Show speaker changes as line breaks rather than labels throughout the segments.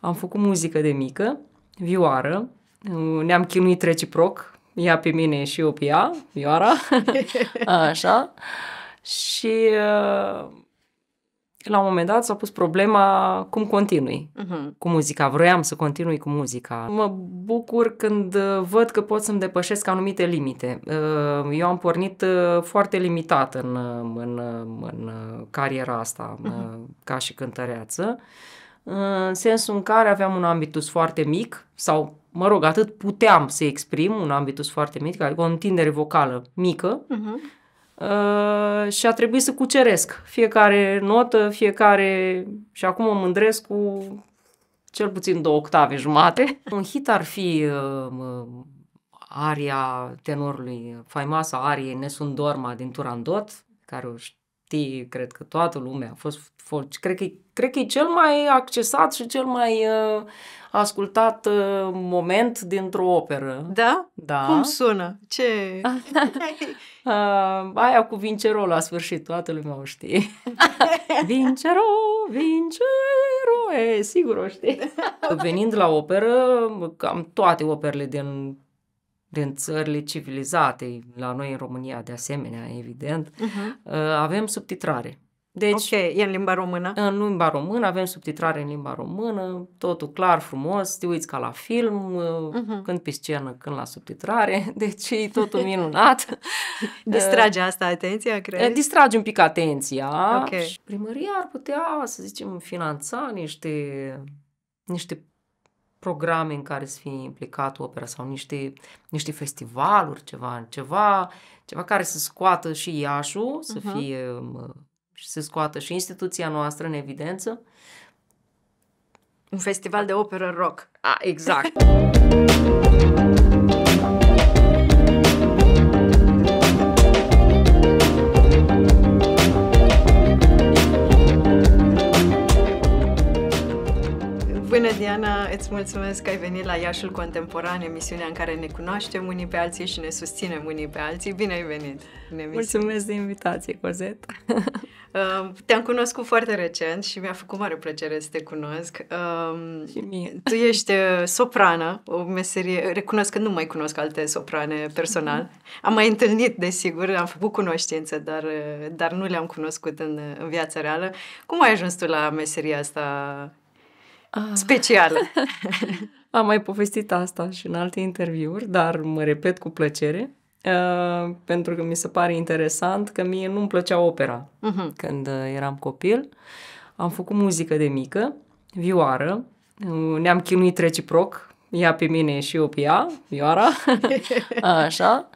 Am făcut muzică de mică, vioară, uh, ne-am chinuit reciproc, ea pe mine și eu pe ea, vioara, așa. Și uh, la un moment dat s-a pus problema cum continui uh-huh. cu muzica. Vroiam să continui cu muzica. Mă bucur când uh, văd că pot să-mi depășesc anumite limite. Eu am pornit foarte limitat în, în, în cariera asta uh-huh. ca și cântăreață în sensul în care aveam un ambitus foarte mic sau, mă rog, atât puteam să exprim un ambitus foarte mic, adică o întindere vocală mică uh-huh. și a trebuit să cuceresc fiecare notă, fiecare... și acum mă mândresc cu cel puțin două octave jumate. un hit ar fi uh, aria tenorului faimoasa arie Nessun Dorma din Turandot, care o știi, cred că toată lumea a fost foarte, cred că, cred că e cel mai accesat și cel mai uh, ascultat uh, moment dintr-o operă. Da? Da. Cum sună? Ce? uh, aia cu Vincero la sfârșit, toată lumea o știe. Vincero, Vincero, e, sigur o știe. Venind la operă, cam toate operele din din țările civilizate, la noi în România de asemenea, evident, uh-huh. avem subtitrare. Deci, ok, e în limba română? În limba română, avem subtitrare în limba română, totul clar, frumos, te uiți ca la film, uh-huh. când pe scenă, când la subtitrare, deci e totul minunat.
Distrage
asta atenția, uh, cred? Distrage un pic atenția okay. și primăria ar putea, să zicem, finanța niște, niște programe în care să fie implicat opera sau niște, niște festivaluri, ceva, ceva, ceva care să scoată și Iașu, uh-huh. să mhm. fie și um, să scoată și instituția noastră în evidență. Un festival de operă rock. A, exact.
Diana, îți mulțumesc că ai venit la Iașul Contemporan, emisiunea în care ne cunoaștem unii pe alții și ne susținem unii pe alții. Bine ai venit!
Mulțumesc de invitație, Cozet!
Uh, te-am cunoscut foarte recent și mi-a făcut mare plăcere să te cunosc. Um, și mie. Tu ești uh, soprană, o meserie... Recunosc că nu mai cunosc alte soprane personal. Mhm. Am mai întâlnit, desigur, am făcut cunoștință, dar, uh, dar nu le-am cunoscut în, în viața reală. Cum ai ajuns tu la meseria asta ah. specială.
Am mai povestit asta și în alte interviuri, dar mă repet cu plăcere, uh, pentru că mi se pare interesant că mie nu-mi plăcea opera uh-huh. când uh, eram copil. Am făcut muzică de mică, vioară, uh, ne-am chinuit reciproc, ea pe mine și eu pe ea, vioara, așa,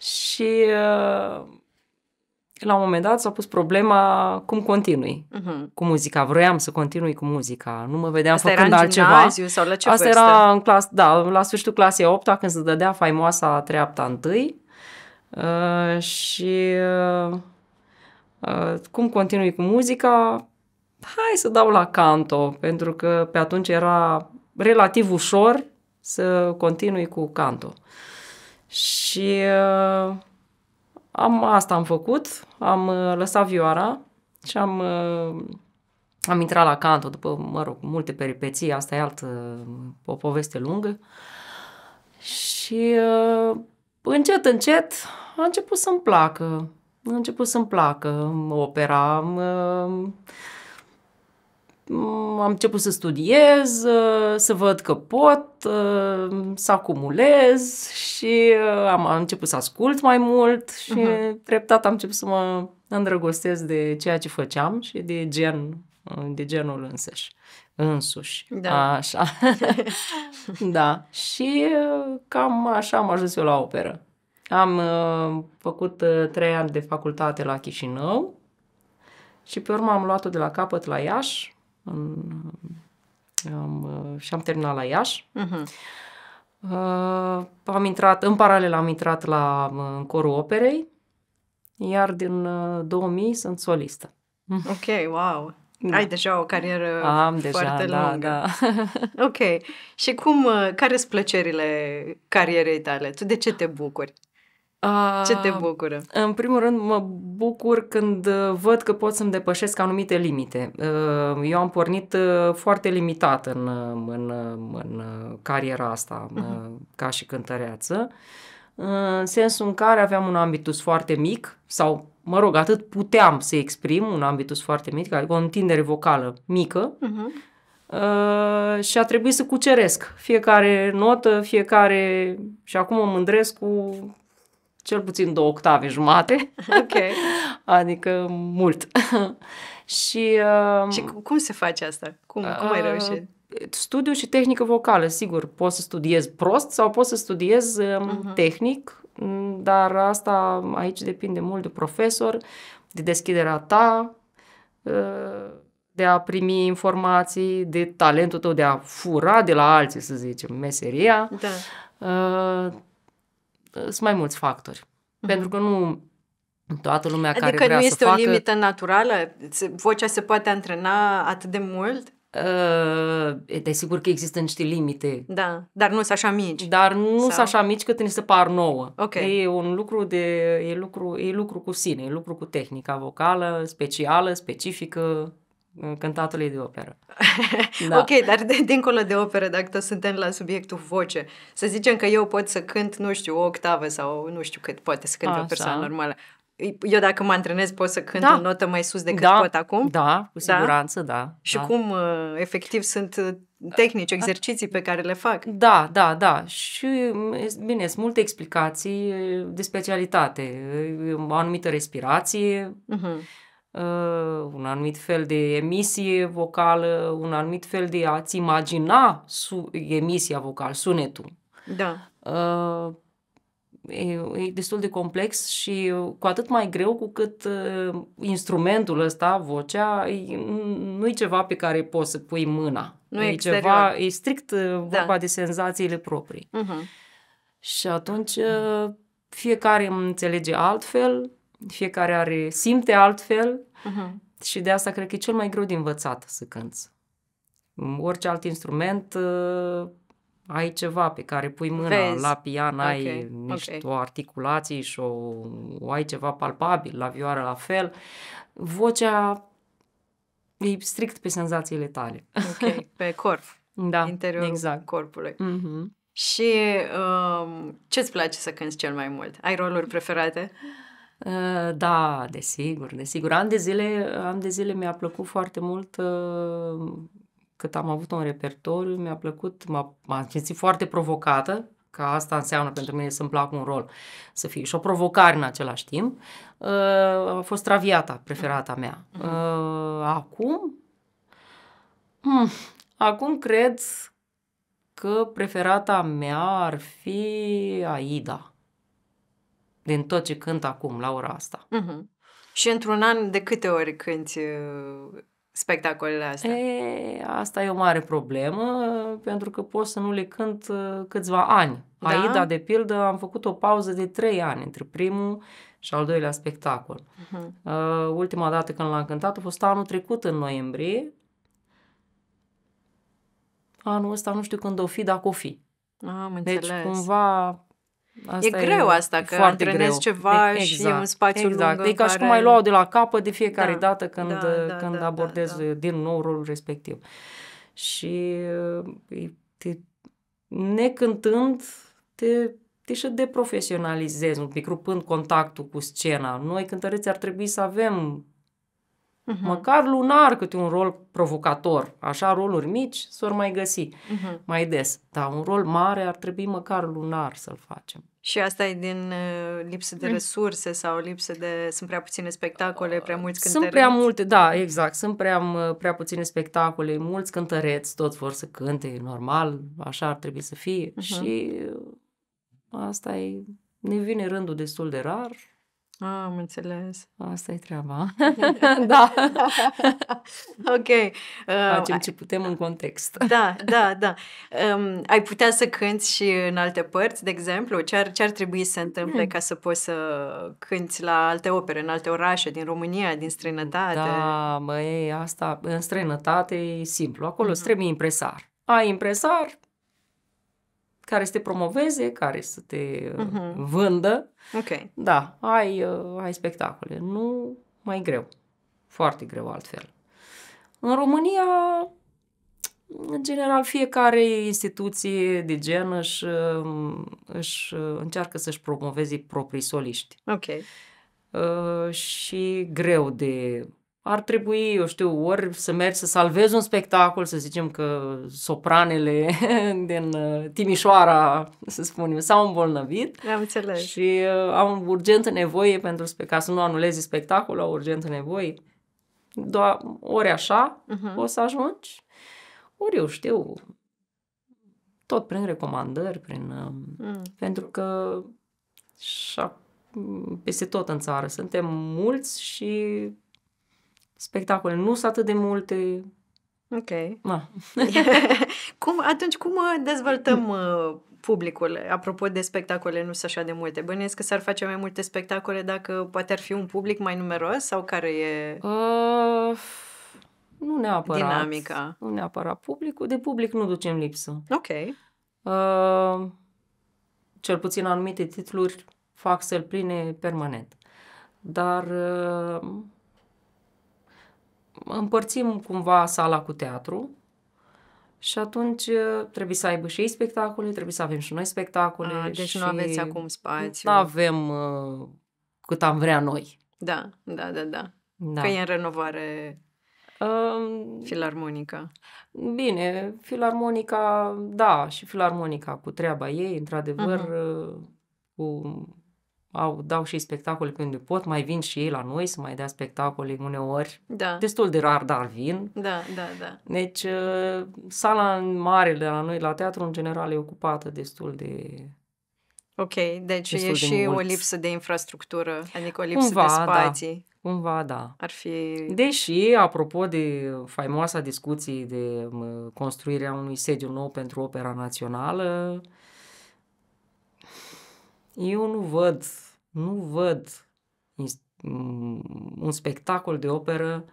și... Uh, la un moment dat s-a pus problema cum continui uh-huh. cu muzica. Vroiam să continui cu muzica, nu mă vedeam Asta făcând era în altceva. Sau la ce Asta vârstă? era în clas, da, la sfârșitul clasei 8 când se dădea faimoasa treapta întâi uh, și uh, uh, cum continui cu muzica, hai să dau la canto, pentru că pe atunci era relativ ușor să continui cu canto. Și uh, am asta am făcut am uh, lăsat vioara și am, uh, am intrat la canto după, mă rog, multe peripeții, asta e altă, uh, o poveste lungă. Și încet, încet a început să-mi placă, a început să-mi placă opera, am început să studiez, uh, să văd că pot, uh, să acumulez și uh, am, început să ascult mai mult și uh-huh. treptat am început să mă îndrăgostesc de ceea ce făceam și de gen, de genul însăși. Însuși. Da. Așa. da. Și cam așa am ajuns eu la operă. Am făcut trei ani de facultate la Chișinău și pe urmă am luat-o de la capăt la Iași în, am, uh, și am terminat la Iași. Uh-huh. am intrat, în paralel am intrat la uh, în corul operei, iar din 2000 uh, sunt solistă.
Ok, wow! Da. Ai deja o carieră Am foarte deja, lungă. Da, da. ok. Și cum, care sunt plăcerile carierei tale? Tu de ce te bucuri?
Ce te ah. bucură? În primul rând, mă bucur când uh, văd că pot să-mi depășesc anumite limite. Uh, eu am pornit uh, foarte limitat în, în, în cariera asta, mhm. ca și cântăreață, în sensul în care aveam un ambitus foarte mic sau, mă rog, atât puteam să exprim un ambitus foarte mic, adică o întindere vocală mică, uh-huh. Uh, și a trebuit să cuceresc fiecare notă, fiecare... Și acum mă mândresc cu cel puțin două octave jumate. Ok. adică mult. și... Uh, și cum se face asta? Cum, uh, cum ai uh, reușit? Studiu și tehnică vocală, sigur. Poți să studiezi prost sau poți să studiezi uh-huh. tehnic, mm, dar asta aici depinde mult de profesor, de deschiderea ta, uh, de a primi informații, de talentul tău de a fura de la alții, să zicem, meseria. Da. Uh, sunt mai mulți factori. Mm-hmm. Pentru că nu toată lumea adică care vrea să facă... Adică nu este o
limită naturală? Vocea se poate antrena atât de mult?
Uh, desigur că există niște limite. Da, dar nu sunt așa mici. Dar nu sunt așa mici cât ni se par nouă. Okay. E un lucru de, e lucru, e lucru cu sine, e lucru cu tehnica vocală, specială, specifică, Mm, cântatului de operă. Da. ok,
dar de, dincolo de operă, dacă tot suntem la subiectul voce, să zicem că eu pot să cânt, nu știu, o octavă sau nu știu cât poate să cânt o persoană normală. Eu dacă mă antrenez pot să cânt da. o notă mai
sus decât da. pot acum? Da, cu da? siguranță, da. da. Și da. cum uh, efectiv sunt uh, tehnici, exerciții pe care le fac. Da, da, da. Și, mm, bine, sunt multe explicații uh, de specialitate. O anumită respirație, uh-huh Uh, un anumit fel de emisie vocală, un anumit fel de a-ți imagina su- emisia vocală, sunetul. Da. Uh, e, e destul de complex și cu atât mai greu cu cât uh, instrumentul ăsta, vocea, nu e ceva pe care poți să pui mâna. Nu e, exterior. ceva, e strict da. vorba da. de senzațiile proprii. Uh-huh. Și atunci fiecare înțelege altfel, fiecare are, simte altfel uh-huh. și de asta cred că e cel mai greu de învățat să cânți. Mm, orice alt instrument uh, ai ceva pe care pui mâna Vezi. la pian, okay. ai niște okay. o articulație și o, o ai ceva palpabil, la vioară la fel. Vocea e strict pe senzațiile tale. Ok, pe corp.
da, interiorul exact. corpului.
Uh-huh.
Și uh, ce-ți place să cânți cel mai mult? Ai roluri preferate? Uh,
Ă, da, desigur, desigur. An de zile, an de zile mi-a plăcut foarte mult ă, cât am avut un repertoriu, mi-a plăcut, m-a, m-a simțit foarte provocată, că asta înseamnă pentru mine să-mi plac un rol, să fie și o provocare în același timp. Ă, a fost Traviata, preferata mea. Mhm. Acum, hmm, acum cred că preferata mea ar fi Aida din tot ce cânt acum, la ora asta.
Uh-huh. Și într-un an, de câte ori
cânti uh, spectacolele astea? E, asta e o mare problemă, pentru că pot să nu le cânt uh, câțiva ani. Da? Aida, de pildă, am făcut o pauză de trei ani între primul și al doilea spectacol. Uh-huh. Uh, ultima dată când l-am cântat a fost anul trecut, în noiembrie. Anul ăsta nu știu când o fi, dacă o fi. Am deci, înțeles. Deci, cumva, Asta e, e greu asta, că foarte antrenezi greu. ceva exact, și e un exact, spațiu exact. lung. E ca și cum ai lua de la capă de fiecare da, dată când, da, da, când da, da abordezi da, da. din nou rolul respectiv. Și te, necântând, te, te și deprofesionalizezi un pic, rupând contactul cu scena. Noi cântăreți ar trebui să avem Uh-huh. Măcar lunar câte un rol provocator. Așa roluri mici s-or mai găsi uh-huh. mai des. Dar un rol mare ar trebui măcar lunar să-l facem. Și asta e
din uh, lipsă de resurse sau lipsă de... Sunt prea puține spectacole, prea uh, mulți cântăreți? Sunt prea
multe, da, exact. Sunt prea, uh, prea puține spectacole, mulți cântăreți, toți vor să cânte, normal, așa ar trebui să fie. Uh-huh. Și asta e... Ne vine rândul destul de rar Ah, am înțeles. Asta e treaba.
da.
ok. Um, Facem ce putem în context.
da, da, da. Um, ai putea să cânți și în alte părți, de exemplu? Ce ar, ce ar trebui să întâmple hmm. ca să poți să cânți la alte opere, în alte orașe, din România, din străinătate? Da,
măi, asta în străinătate e simplu. Acolo uh-huh. trebuie impresar. Ai impresar care să te promoveze, care să te uh-huh. vândă Ok. Da, ai, uh, ai spectacole. Nu mai greu. Foarte greu altfel. În România, în general, fiecare instituție de gen își, um, își uh, încearcă să-și promoveze proprii soliști. Ok. Uh, și greu de ar trebui, eu știu, ori să mergi să salvezi un spectacol, să zicem că sopranele din uh, Timișoara, să spunem, s-au îmbolnăvit. Am înțeles. Și uh, au urgentă nevoie pentru ca să nu anulezi spectacolul, au urgentă nevoie. Doar ori așa uh-huh. Mhm. o să ajungi, ori eu știu, tot prin recomandări, prin... Uh, mm. Pentru că și peste tot în țară suntem mulți și spectacole. Nu sunt atât de multe. Ok. Ma.
cum, atunci, cum uh, dezvoltăm uh, publicul? Apropo de spectacole, nu sunt așa de multe. Bănuiesc că s-ar face mai multe spectacole dacă poate ar fi un public mai numeros sau care e...
Uh... Nu neapărat. Dinamica. Nu neapărat. Publicul, de public nu ducem lipsă. Ok. Uh, cel puțin anumite titluri fac să-l pline permanent. Dar uh, împărțim cumva sala cu teatru și atunci uh, trebuie să aibă și ei spectacole, trebuie să avem și noi spectacole. A, ah, deci și nu aveți acum spațiu. Nu avem uh, cât am vrea noi. Da, da, da, da. da. Că e în
renovare
uh, um, filarmonica. Bine, filarmonica, da, și filarmonica cu treaba ei, într-adevăr, uh-huh. cu au, dau și spectacole când pot, mai vin și ei la noi să mai dea spectacole uneori. Da. Destul de rar, dar vin.
Da, da, da.
Deci, ă, sala mare de la noi, la teatru, în general, e ocupată destul de...
Ok, deci e de și mulți. o lipsă de infrastructură, adică o lipsă Cumva, de da. spații.
Da. Cumva, da. Ar fi... Deși, apropo de faimoasa discuție de construirea unui sediu nou pentru Opera Națională, uh, eu nu văd, nu văd un spectacol de operă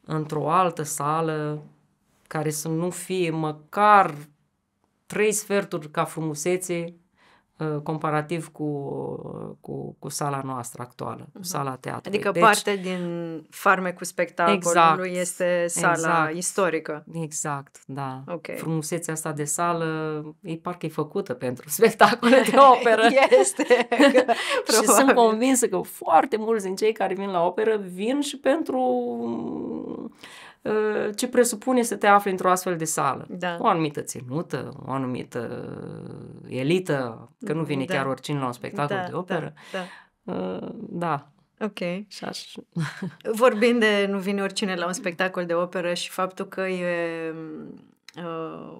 într-o altă sală care să nu fie măcar trei sferturi ca frumusețe Uh, comparativ cu, uh, cu, cu sala noastră actuală, uh-huh. sala teatrului. Adică deci, parte
din cu
spectacolul exact, este sala exact, istorică. Exact, da. Okay. Frumusețea asta de sală e parcă e făcută pentru spectacole de operă. este, Și sunt convinsă că foarte mulți din cei care vin la operă vin și pentru Uh, ce presupune să te afli într-o astfel de sală. Da. O anumită ținută, o anumită uh, elită, că nu vine da. chiar oricine la un spectacol da, de da, operă. Da, da. da. Ok. Și aș...
Vorbind de nu vine oricine la un spectacol de operă și faptul că e uh,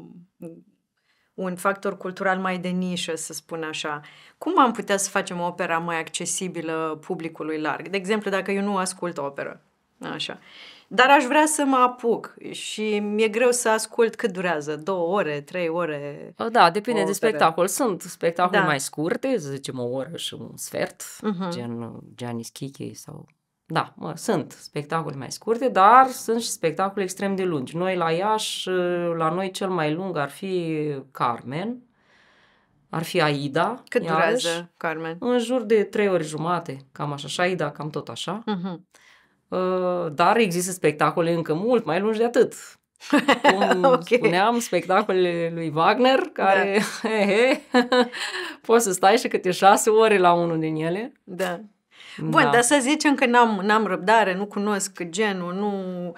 un factor cultural mai de nișă, să spun așa, cum am putea să facem opera mai accesibilă publicului larg? De exemplu, dacă eu nu ascult operă, așa, uh, dar aș vrea să mă apuc și mi-e greu să ascult cât durează, două ore, trei ore. Oh, da, depinde de spectacol. Sunt
spectacole da. mai scurte, să zicem o oră și un sfert, uh-huh. gen Giannis Kiki sau... Da, mă, sunt spectacole mai scurte, dar sunt și spectacole extrem de lungi. Noi la Iași, la noi cel mai lung ar fi Carmen, ar fi Aida. Cât durează Carmen? În jur de trei ori jumate, cam așa. Și Aida cam tot așa. Uh-huh. Ă, dar există spectacole încă mult mai lungi de atât. Cum okay. spuneam, spectacolele lui Wagner, care da. he, he, poți să stai și câte șase ore la unul din ele. Da. da. Bun, da. dar să
zicem că n-am, n-am răbdare, nu cunosc genul, nu... Uh,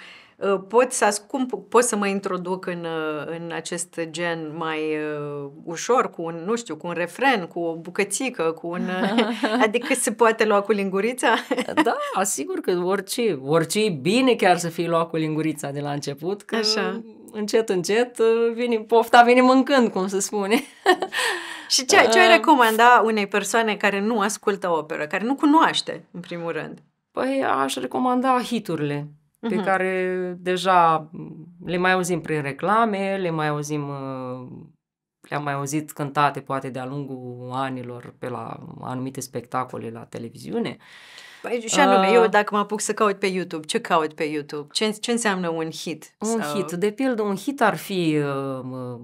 Ă, pot să, cum pot să mă introduc în, ă, în acest gen mai uh, ușor, cu un, nu știu, cu un refren, cu o bucățică, cu un... adică se poate lua cu lingurița? da,
asigur că orice, orice e bine chiar să fii luat cu lingurița de la început, că Așa. încet, încet vine, pofta vine mâncând, cum se spune. Și ce, ce ai recomanda unei persoane care nu ascultă operă, care nu cunoaște, în primul rând? Păi aș recomanda hiturile uh-huh. pe care deja le mai auzim prin reclame, le mai auzim, uh, le-am mai auzit cântate poate de-a lungul anilor pe la anumite spectacole la televiziune. Păi, și anume, uh, eu dacă mă apuc să caut pe YouTube, ce caut pe
YouTube? Ce, ce înseamnă un hit? Un sau... hit,
de pildă, un hit ar fi uh,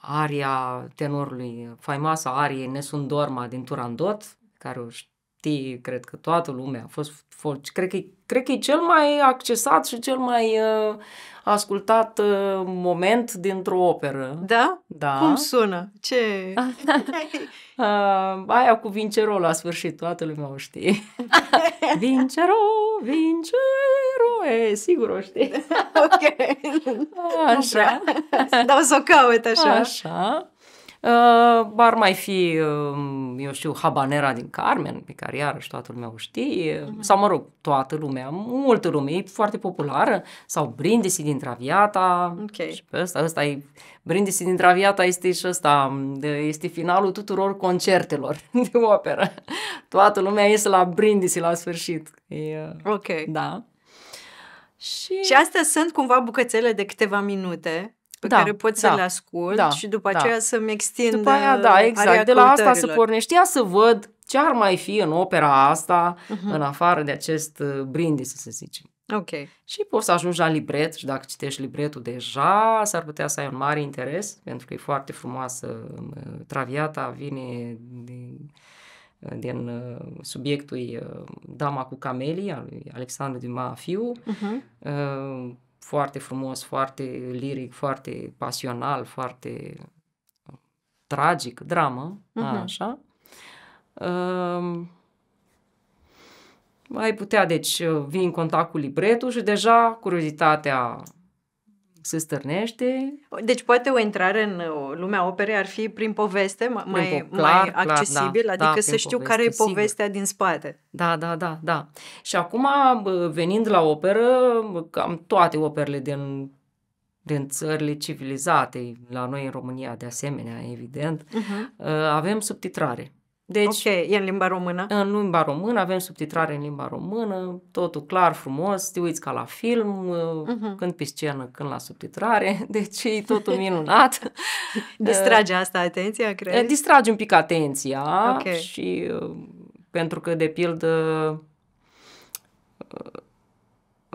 aria tenorului, faimoasa arie Nessun Dorma din Turandot, care o știu știi, cred că toată lumea a fost, fost cred, că cred că e cel mai accesat și cel mai uh, ascultat uh, moment dintr-o operă. Da? Da. Cum sună? Ce? uh, aia cu Vincero la sfârșit, toată lumea o știe. Vincero, Vincero, e, sigur o știe. ok. Așa. Da, o să o caut așa. Așa. Uh, ar mai fi, uh, eu știu, habanera din Carmen, pe care iarăși toată lumea o știe, uh-huh. sau mă rog, toată lumea, multă lume, e foarte populară, sau brindisi din Traviata, okay. și pe ăsta, ăsta e, brindisi din Traviata este și ăsta, um, este finalul tuturor concertelor de operă. Toată lumea iese la brindisi la sfârșit. E, ok. Da.
Și... și astea sunt cumva bucățele de câteva minute pe da, care pot da, să le ascult da, și după da. aceea da. să-mi extind După aia, uh, da, exact. De la asta să
pornești. Ia să văd ce ar mai fi în opera asta, uh-huh. în afară de acest uh, brindis, să zicem. Ok. Și poți să ajungi la libret și dacă citești libretul deja, s-ar putea să ai un mare interes, pentru că e foarte frumoasă. Uh, traviata vine din, din subiectul Dama cu camelii al lui Alexandru Dima Fiu. Uh-huh. Mhm foarte frumos, foarte liric, foarte pasional, foarte tragic, dramă, uh-huh. așa. Uh, ai putea, deci, vii în contact cu libretul și deja curiozitatea se stârnește. Deci poate o intrare
în uh, lumea operei ar fi prin poveste mai, prin po- clar, mai accesibil, da, adică da, să știu poveste, care e povestea sigur. din spate.
Da, da, da, da. Și acum, venind la operă, cam toate operele din din țările civilizate, la noi în România de asemenea, evident, uh-huh. avem subtitrare. Deci, ok, e în limba română? În limba română, avem subtitrare în limba română, totul clar, frumos, te uiți ca la film, uh-huh. când pe scenă, când la subtitrare, deci e totul minunat. Distrage asta
atenția, eh, cred? Distrage
un pic atenția okay. și uh, pentru că, de pildă, uh,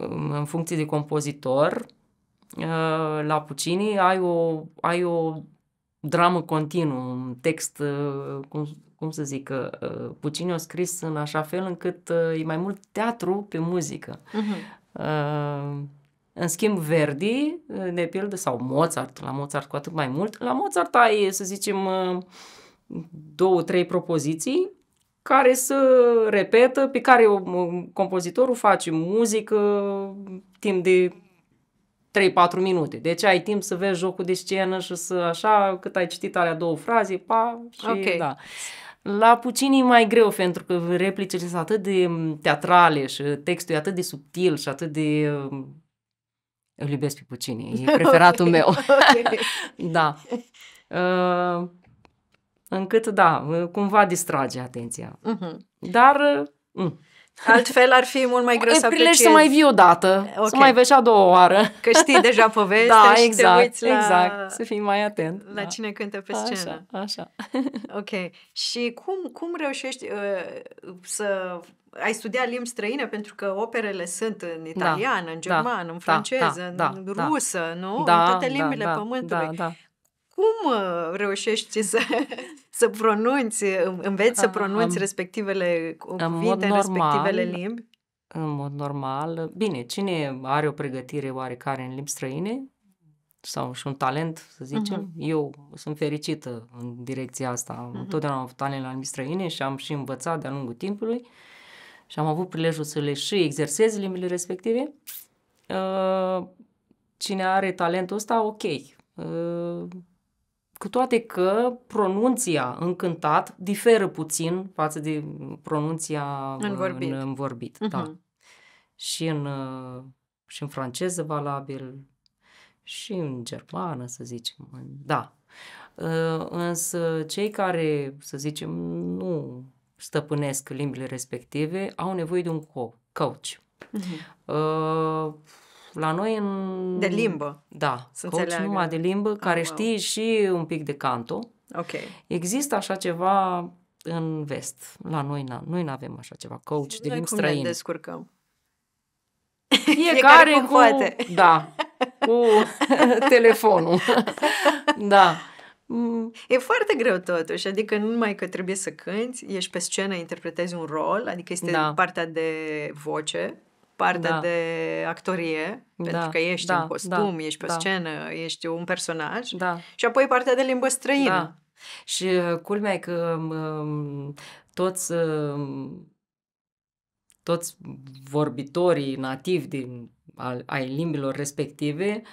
um, în funcție de compozitor, uh, la Puccini ai o, ai o dramă continuă, un text, uh, cum, cum să zic, uh, puțin o scris în așa fel încât uh, e mai mult teatru pe muzică. Uh-huh. Uh, în schimb, Verdi, de pildă, sau Mozart, la Mozart cu atât mai mult, la Mozart ai, să zicem, două, trei propoziții care se repetă, pe care compozitorul face muzică timp de 3-4 minute. Deci ai timp să vezi jocul de scenă și să așa, cât ai citit alea două fraze, pa, și okay. da. La Puccini e mai greu pentru că replicele sunt atât de teatrale și textul e atât de subtil și atât de... Îl iubesc pe Puccini, e preferatul okay. meu. da. Uh, încât, da, cumva distrage atenția. Uh-huh. Dar... Uh, mm. Altfel ar fi mult mai greu să apreciezi. să mai vii o dată, okay. să mai vezi a doua oară. Că știi deja povestea da, și exact, te uiți la... exact, să fii mai atent. La da. cine cântă pe scenă. Așa, așa. ok.
Și cum, cum reușești uh, să... Ai studiat limbi străine pentru că operele sunt în da, italiană, da, da, da, în germană, da, în franceză, da, da, în rusă, nu? Da, în toate limbile da, pământului. Da, da cum uh, reușești să, să pronunți, înveți să pronunți am,
respectivele cuvinte, normal, respectivele limbi? În mod normal, bine, cine are o pregătire oarecare în limbi străine sau și un talent, să zicem, uh-huh. eu sunt fericită în direcția asta. Uh-huh. Întotdeauna am avut talent la limbi străine și am și învățat de-a lungul timpului și am avut prilejul să le și exersez limbile respective. Uh, cine are talentul ăsta, ok. Uh, cu toate că pronunția încântat diferă puțin față de pronunția în uh, vorbit. În, în vorbit uh-huh. da. Și în, uh, și în franceză valabil, și în germană, să zicem. Da. Uh, însă cei care, să zicem, nu stăpânesc limbile respective, au nevoie de un coach. Uh-huh. Uh, la noi în... De limbă. Da, să coach înțeleagă. numai de limbă, ah, care oh, wow. știe și un pic de canto. Ok. Există așa ceva în vest. La noi n noi nu avem așa ceva. Coach de limbi străini. Noi cum ne descurcăm? Fiecare, Fiecare cu... Poate. Da. Cu telefonul. da.
E foarte greu totuși, adică nu numai că trebuie să cânti, ești pe scenă, interpretezi un rol, adică este da. partea de voce, partea da. de actorie, da. pentru că ești da. în da, costum, da. ești pe da. scenă, ești un personaj, da.
și apoi partea de limbă străină. Da. Și uh, culmea e că um, um, toți, um, toți vorbitorii nativi din, al, ai limbilor respective uh,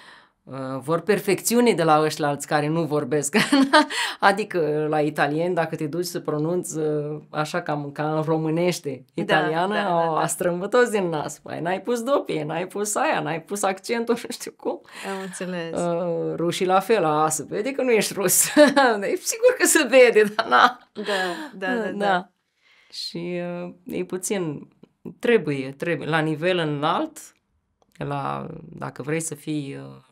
Uh, vor perfecțiune de la ăștia alți care nu vorbesc. adică la italien, dacă te duci să pronunți uh, așa cam ca în românește da, italiană, da, da, da, da. a strâmbă toți din nas. Păi n-ai pus dopie, n-ai pus aia, n-ai pus accentul, nu știu cum.
Am înțeles.
Uh, rușii la fel, a, se vede că nu ești rus. e deci, Sigur că se vede, dar na. Da, da, da. da. da. Și uh, e puțin, trebuie, trebuie. La nivel înalt, la, dacă vrei să fii uh,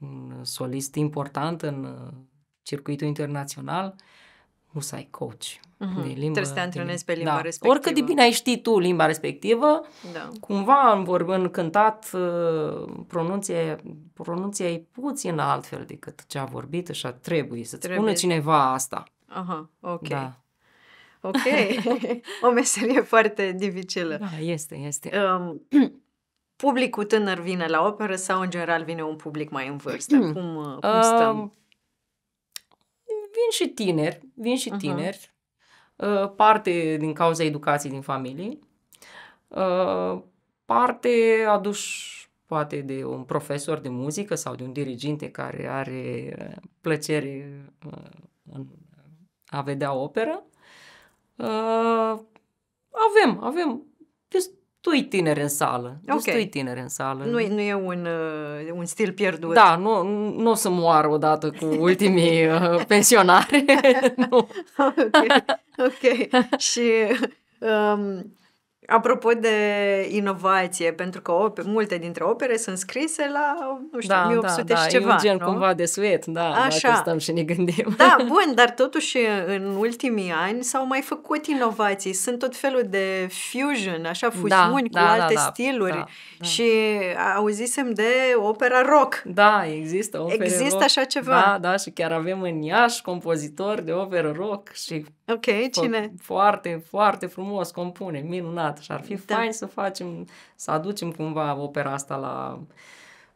un uh, solist important în uh, circuitul internațional, nu să ai coach. Uh-huh. Mhm. De limbă, Trebuie să te antrenezi
pe da. limba da. respectivă. Oricât de
bine ai ști tu limba respectivă, da. cumva în vorbând cântat, uh, pronunție, pronunția e puțin altfel decât cea vorbită și trebuie să-ți trebuie. spună cineva asta. Aha, ok. Da.
Ok, o meserie foarte dificilă. Da, este, este. Um, publicul tânăr vine la operă sau în general vine un public mai în vârstă? Hmm. Cum, uh, cum stăm? Uh,
vin și tineri, vin și uh-huh. tineri, uh-huh. uh, parte din cauza educației din familie, uh, parte aduș poate de un profesor de muzică sau de un diriginte care are plăcere uh, în a vedea operă. Uh, avem, avem destui tineri în sală. Deci okay. Destui tineri în sală. Nu, nu
e un, uh, un stil pierdut. Da,
nu, nu o să moară odată cu ultimii uh, pensionari. ok. okay. Și
um, Apropo de inovație, pentru că op- multe dintre opere sunt scrise la, nu știu, da, 1800 da, da. și ceva. E un gen nu? cumva
de suet, da, Așa. dacă stăm și ne gândim. Da,
bun, dar totuși în ultimii ani s-au mai făcut inovații. Sunt tot felul de fusion, așa, fuziuni da, cu da, alte da, da, stiluri. Da, da. Și
auzisem de opera rock. Da, există opera Există rock. așa ceva. Da, da, și chiar avem în Iași compozitor de operă rock și Ok, cine? Foarte, foarte frumos compune, minunat dată și ar fi da. fain să facem, să aducem cumva opera asta la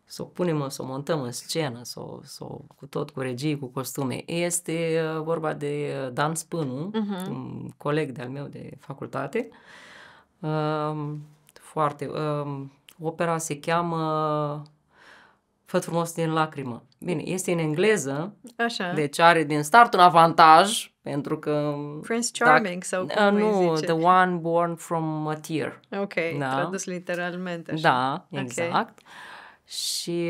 să o punem, să o montăm în scenă, să o, să o, cu tot, cu regii, cu costume. Este uh, vorba de uh, Dan Spânu, uh-huh. un coleg de-al meu de facultate. Um, foarte. Um, opera se cheamă Fă frumos din lacrimă. Bine, este în engleză, Așa. deci are din start un avantaj pentru că... Prince Charming sau cum uh, Nu, zice? The One Born From a Tear. Ok, da? tradus
literalmente. Așa. Da, exact.
Okay. Și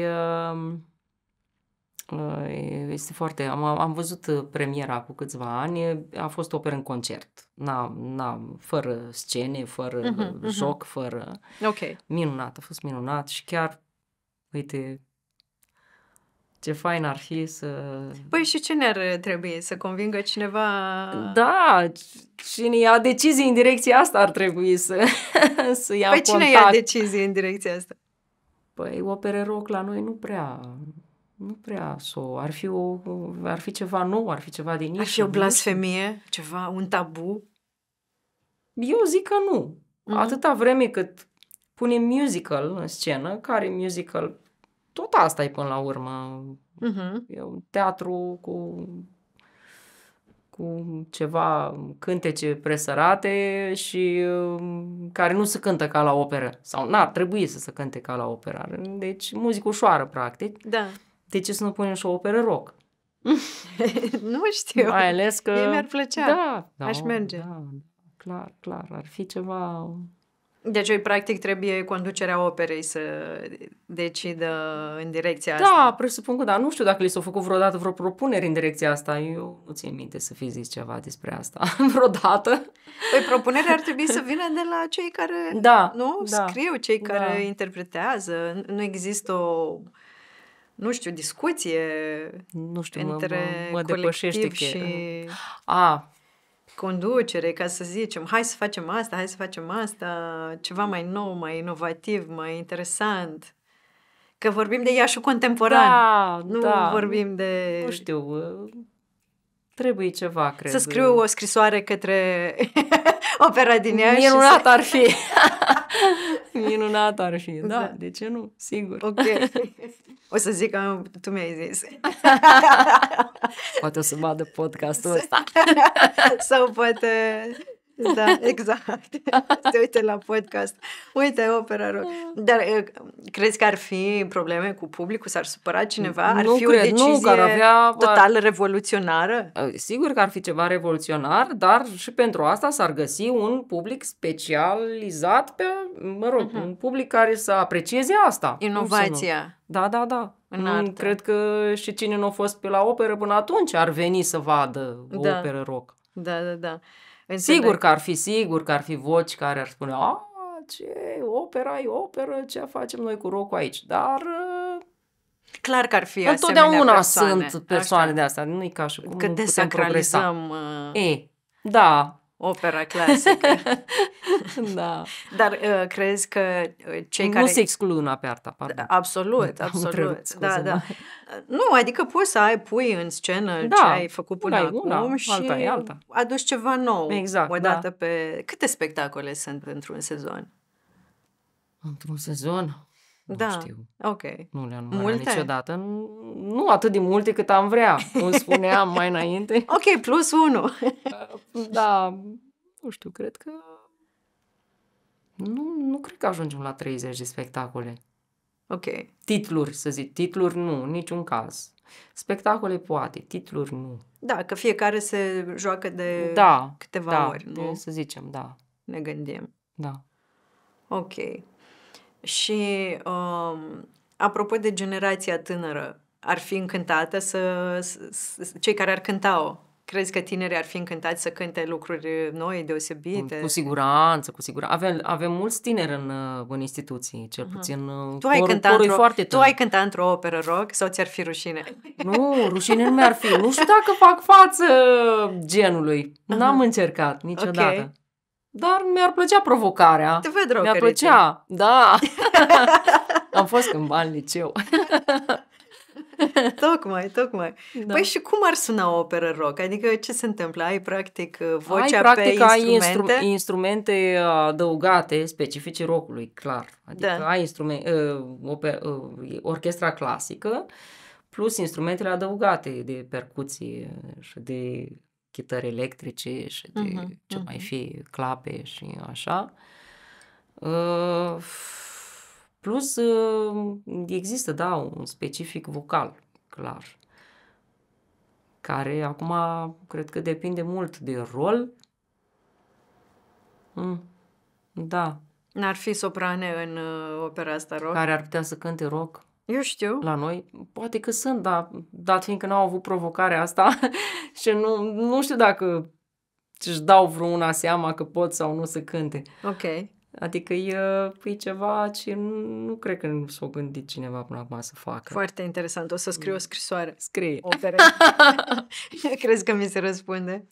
um, uh, este foarte... Am, am văzut uh, premiera cu câțiva ani, a fost operă în concert. Na, na, fără scene, fără uh-huh, joc, uh-huh. fără... Ok. Minunat, a fost minunat și chiar, uite, ce fain ar fi să...
Păi și ce ne-ar trebui? Să convingă cineva... Da, cine ia decizii
în direcția asta ar trebui să, să ia Păi contact. cine ia decizii în direcția asta? Păi opere rock la noi nu prea... Nu prea so. Ar fi, o, ar fi ceva nou, ar fi ceva din nișă. Ar fi o
blasfemie, ceva, un tabu?
Eu zic că nu. Mm-hmm. Atâta vreme cât punem musical în scenă, care musical tot asta e până la urmă. Uh-huh. E un teatru cu cu ceva cântece presărate și um, care nu se cântă ca la operă. Sau n-ar trebui să se cânte ca la operă. Deci muzică ușoară, practic. Da. De ce să nu punem și o operă rock?
nu știu. Mai ales că... Ei mi-ar plăcea. Da. da Aș
merge. Da, da clar, clar. Ar fi ceva
deci, practic, trebuie conducerea operei să decidă în direcția da, asta.
Da, presupun că da. Nu știu dacă li s-au făcut vreodată vreo propunere în direcția asta. Eu nu țin minte să fi zis ceva despre asta vreodată. Păi propunerea ar trebui să
vină de la cei care da, nu da, scriu, cei da. care da. interpretează. Nu există o nu știu, discuție nu știu, între mă, mă, mă colectiv și... Că... A, conducere, ca să zicem, hai să facem asta, hai să facem asta, ceva mai nou, mai inovativ, mai interesant. Că vorbim de Iașu contemporan. Da, nu da. vorbim de... Nu știu,
Trebuie ceva, cred. Să scriu
o scrisoare către opera din ea Minunat și să... ar fi! Minunat ar fi, da, da, de ce nu? Sigur. Ok. O să zic că tu mi-ai zis.
poate o să vadă podcastul ăsta.
Sau poate da, exact. Te uite la podcast. Uite opera rock. Ah. Dar eh, crezi că ar fi probleme cu publicul? S-ar supăra cineva? Ar nu fi cred, o decizie nu, că ar avea... total
revoluționară? Eh, sigur că ar fi ceva revoluționar, dar și pentru asta s-ar găsi un public specializat pe, mă rog, uh-huh. un public care să aprecieze asta. Inovația. Da, da, da. În nu, Cred că și cine nu a fost pe la operă până atunci ar veni să vadă o da. operă rock. Da, da, da. Înțeleg. Sigur că ar fi, sigur că ar fi voci care ar spune, a, ce, opera e operă, ce facem noi cu rock aici? Dar uh, Clar că ar fi Întotdeauna persoane. sunt persoane Așa. de astea, nu-i ca și cum Că nu desacralizăm uh, e, da. opera clasică.
da. Dar uh, crezi că uh, cei nu care... Nu se exclud una pe alta, pardon. Da, absolut, da, absolut. Trebuit, da, da. Uh, nu, adică poți să ai pui în scenă da, ce ai făcut până una, acum una, și alta e alta. aduci ceva nou. Exact, odată da. pe... Câte spectacole sunt într-un sezon?
Într-un sezon? Nu da. știu. Ok. Nu le-am numărat niciodată. Nu atât de multe cât am vrea, cum spuneam mai înainte. ok, plus unu. da, nu știu, cred că nu, nu cred că ajungem la 30 de spectacole. Ok. Titluri, să zic. Titluri nu, niciun caz. Spectacole poate, titluri nu.
Da, că fiecare se joacă de da, câteva da, ori,
nu? să zicem,
da. Ne gândim. Da. Ok. Și um, apropo de generația tânără, ar fi încântată să, să, să cei care ar cânta-o Crezi că tinerii ar fi încântați să cânte lucruri eh, noi, deosebite? Cu
siguranță, cu siguranță. Avem, avem mulți tineri în, eh, în instituții, cel puțin uh-huh. tu ai cor, foarte
tânăr. Tu ai cântat într-o operă rock sau ți-ar fi rușine?
Nu, rușine nu mi-ar fi. Nu știu dacă fac față genului. N-am uh-huh. încercat niciodată. Okay. Dar mi-ar plăcea provocarea. Te văd rockerite. Mi-ar plăcea, da. Am fost cândva în liceu.
tocmai, tocmai. Da. Păi și cum ar suna o operă rock? Adică ce se întâmplă? Ai practic uh, vocea ai, practic, pe instrumente? Ai instru-
instrumente uh, adăugate specifice rockului, clar. Adică da. ai instrumente, uh, oper, uh, orchestra clasică plus instrumentele adăugate de percuții uh, și de chitări electrice și de uh-huh, ce uh-huh. mai mhm. fi, clape și așa. Uh, Plus, ă, există, da, un specific vocal, clar, care acum cred că depinde mult de rol. Mm, da.
N-ar fi soprane în ă, opera asta rock? Care ar
putea să cânte rock? Eu știu. La noi? Poate că sunt, dar dat fiindcă n-au avut provocarea asta și nu, nu știu dacă își dau vreuna seama că pot sau nu să cânte. Ok. Adică e, e păi, ceva ce nu cred că nu s-o gândit cineva până acum să facă.
Foarte interesant. O să scriu o mm. scrisoare. Scrie. Opere. Crezi că mi se răspunde?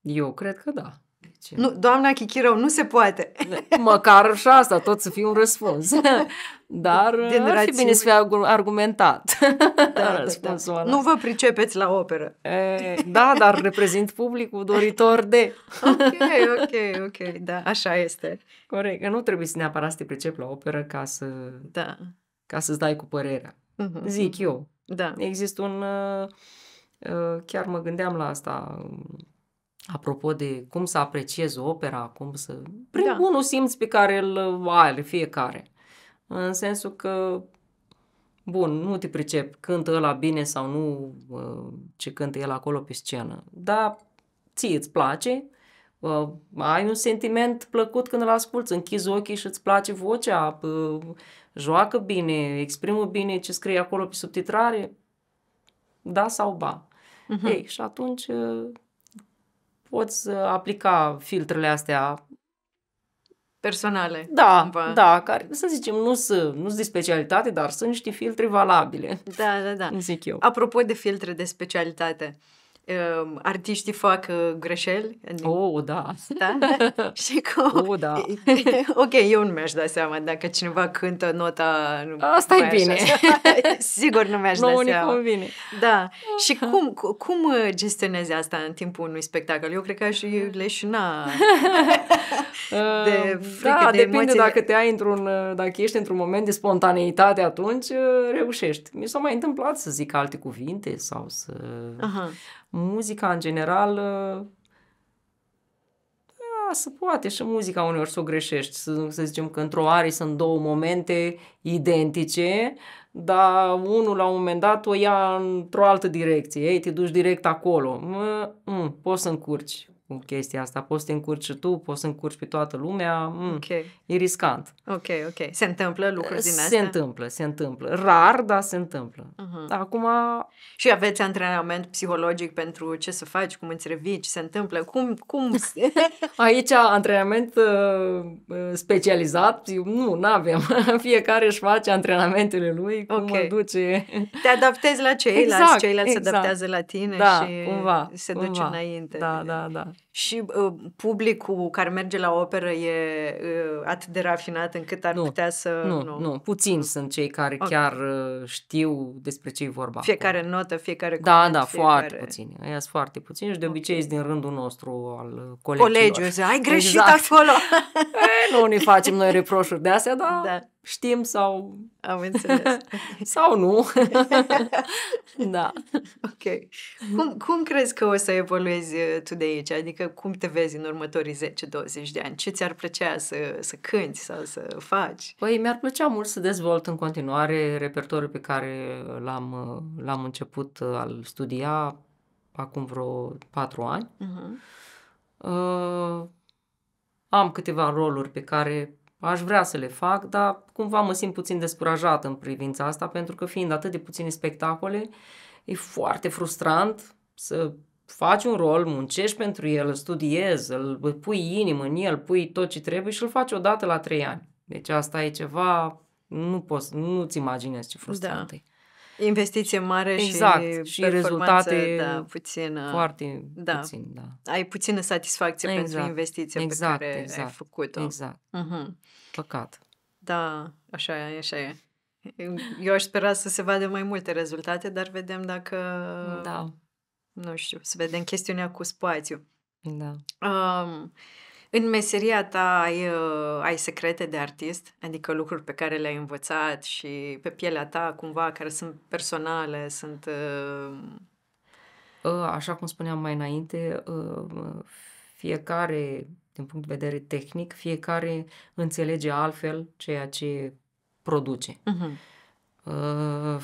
Eu cred că da. Deci, nu,
doamna Chichirău, nu se poate. Măcar și asta, tot să fie un răspuns. Dar Din uh, ar fi bine să fie
argumentat da,
răspunsul da, da. Nu vă
pricepeți la operă. E, da, dar reprezint publicul doritor de... ok, ok, ok, da, așa este. Corect, nu trebuie să neapărat să te pricepi la operă ca să... Da. Ca să-ți dai cu părerea. Uh-huh. Zic eu. Da. Există un... Uh, uh, chiar mă gândeam la asta um, apropo de cum să apreciezi opera, cum să... prin da. bunul simț pe care îl are fiecare. În sensul că, bun, nu te pricep, cântă ăla bine sau nu uh, ce cântă el acolo pe scenă, dar ție îți place, uh, ai un sentiment plăcut când îl asculți, închizi ochii și îți place vocea, uh, joacă bine, exprimă bine ce scrie acolo pe subtitrare, da sau ba. Uh-huh. Ei, și atunci poți uh, aplica filtrele astea personale. Da, cumva. da, care, să zicem, nu sunt, nu sunt de specialitate, dar sunt niște filtre valabile. Da, da, da. Zic eu. Apropo de filtre de specialitate,
uh, uh, artiștii fac uh, greșeli. Oh, da! da? și că... Oh, da! ok, eu nu mi-aș da seama dacă cineva cântă nota... Asta e bine! Sigur nu mi-aș da seama. convine. Da. și cum, cum uh, gestionezi asta în timpul unui spectacol? Eu cred că aș leșina
Ehm, de frică, da, de depinde dacă te ai într-un, dacă ești într-un moment de spontaneitate atunci uh, reușești. Mi s-a mai întâmplat să zic alte cuvinte sau să... Aha. Muzica în general uh, da, se poate și muzica uneori să o greșești, să, să zicem că într-o arie sunt două momente identice, dar unul la un moment dat o ia într-o altă direcție, ei te duci direct acolo, mă, mă, mm, poți să încurci, cu chestia asta. Poți să te încurci și tu, poți să încurci pe toată lumea. Mm, okay. E riscant.
Ok, ok. Se întâmplă lucruri din astea? Se întâmplă,
se întâmplă. Rar, dar se întâmplă. Uh-huh. Acum...
Și aveți antrenament psihologic pentru ce să faci, cum îți revii, ce se întâmplă, cum...
cum... Aici antrenament uh, uh specializat, nu, nu avem. Fiecare își face antrenamentele lui, cum okay. duce... Te adaptezi la ceilalți, exact, ceilalți exact. se adaptează la tine da, și cumva, se duce cumva.
înainte. Da, da, da. Și uh, publicul care merge la operă e uh, atât de rafinat încât ar nu, putea să... Nu, nu, nu.
puțini nu. sunt cei care okay. chiar uh, știu despre ce e vorba. Fiecare
acolo. notă, fiecare Da, da, fiecare... foarte puțini.
Aia sunt foarte puțini și de okay. obicei okay. din rândul nostru al uh, colegilor. Colegiul, ai greșit exact. acolo! e, nu ne facem noi reproșuri de astea, dar... Da știm sau... Am înțeles. sau nu. da. Ok.
Cum, cum crezi că o să evoluezi uh, tu de aici? Adică cum te vezi în următorii 10-20 de ani? Ce ți-ar plăcea să, să cânti sau să faci?
Păi mi-ar plăcea mult să dezvolt în continuare repertoriul pe care l-am, uh, l-am început uh, al studia acum vreo 4 ani. Uh-huh. Uh, am câteva roluri pe care Aș vrea să le fac, dar cumva mă simt puțin descurajat în privința asta, pentru că fiind atât de puține spectacole, e foarte frustrant să faci un rol, muncești pentru el, îl studiezi, îl pui inimă în el, pui tot ce trebuie și îl faci odată la trei ani. Deci asta e ceva, nu poți, nu-ți imaginezi ce frustrant da. e.
Investiție mare exact. și, și da, rezultate da, puțin, uh, Foarte da. puțin, da. Ai puțină satisfacție exact. pentru investiția exact, pe care exact. ai făcut-o. Exact. Uh-huh. Păcat. Da, așa e, așa e. Eu aș spera să se vadă mai multe rezultate, dar vedem dacă... Da. Nu știu, să vedem chestiunea cu spațiu. Da. Um, în meseria ta ai, uh, ai secrete de artist? Adică lucruri pe care le-ai învățat și pe pielea ta cumva, care sunt personale, sunt... Uh,
uh, așa cum spuneam mai înainte, fiecare, din punct de vedere tehnic, fiecare înțelege altfel ceea ce produce. Uh-huh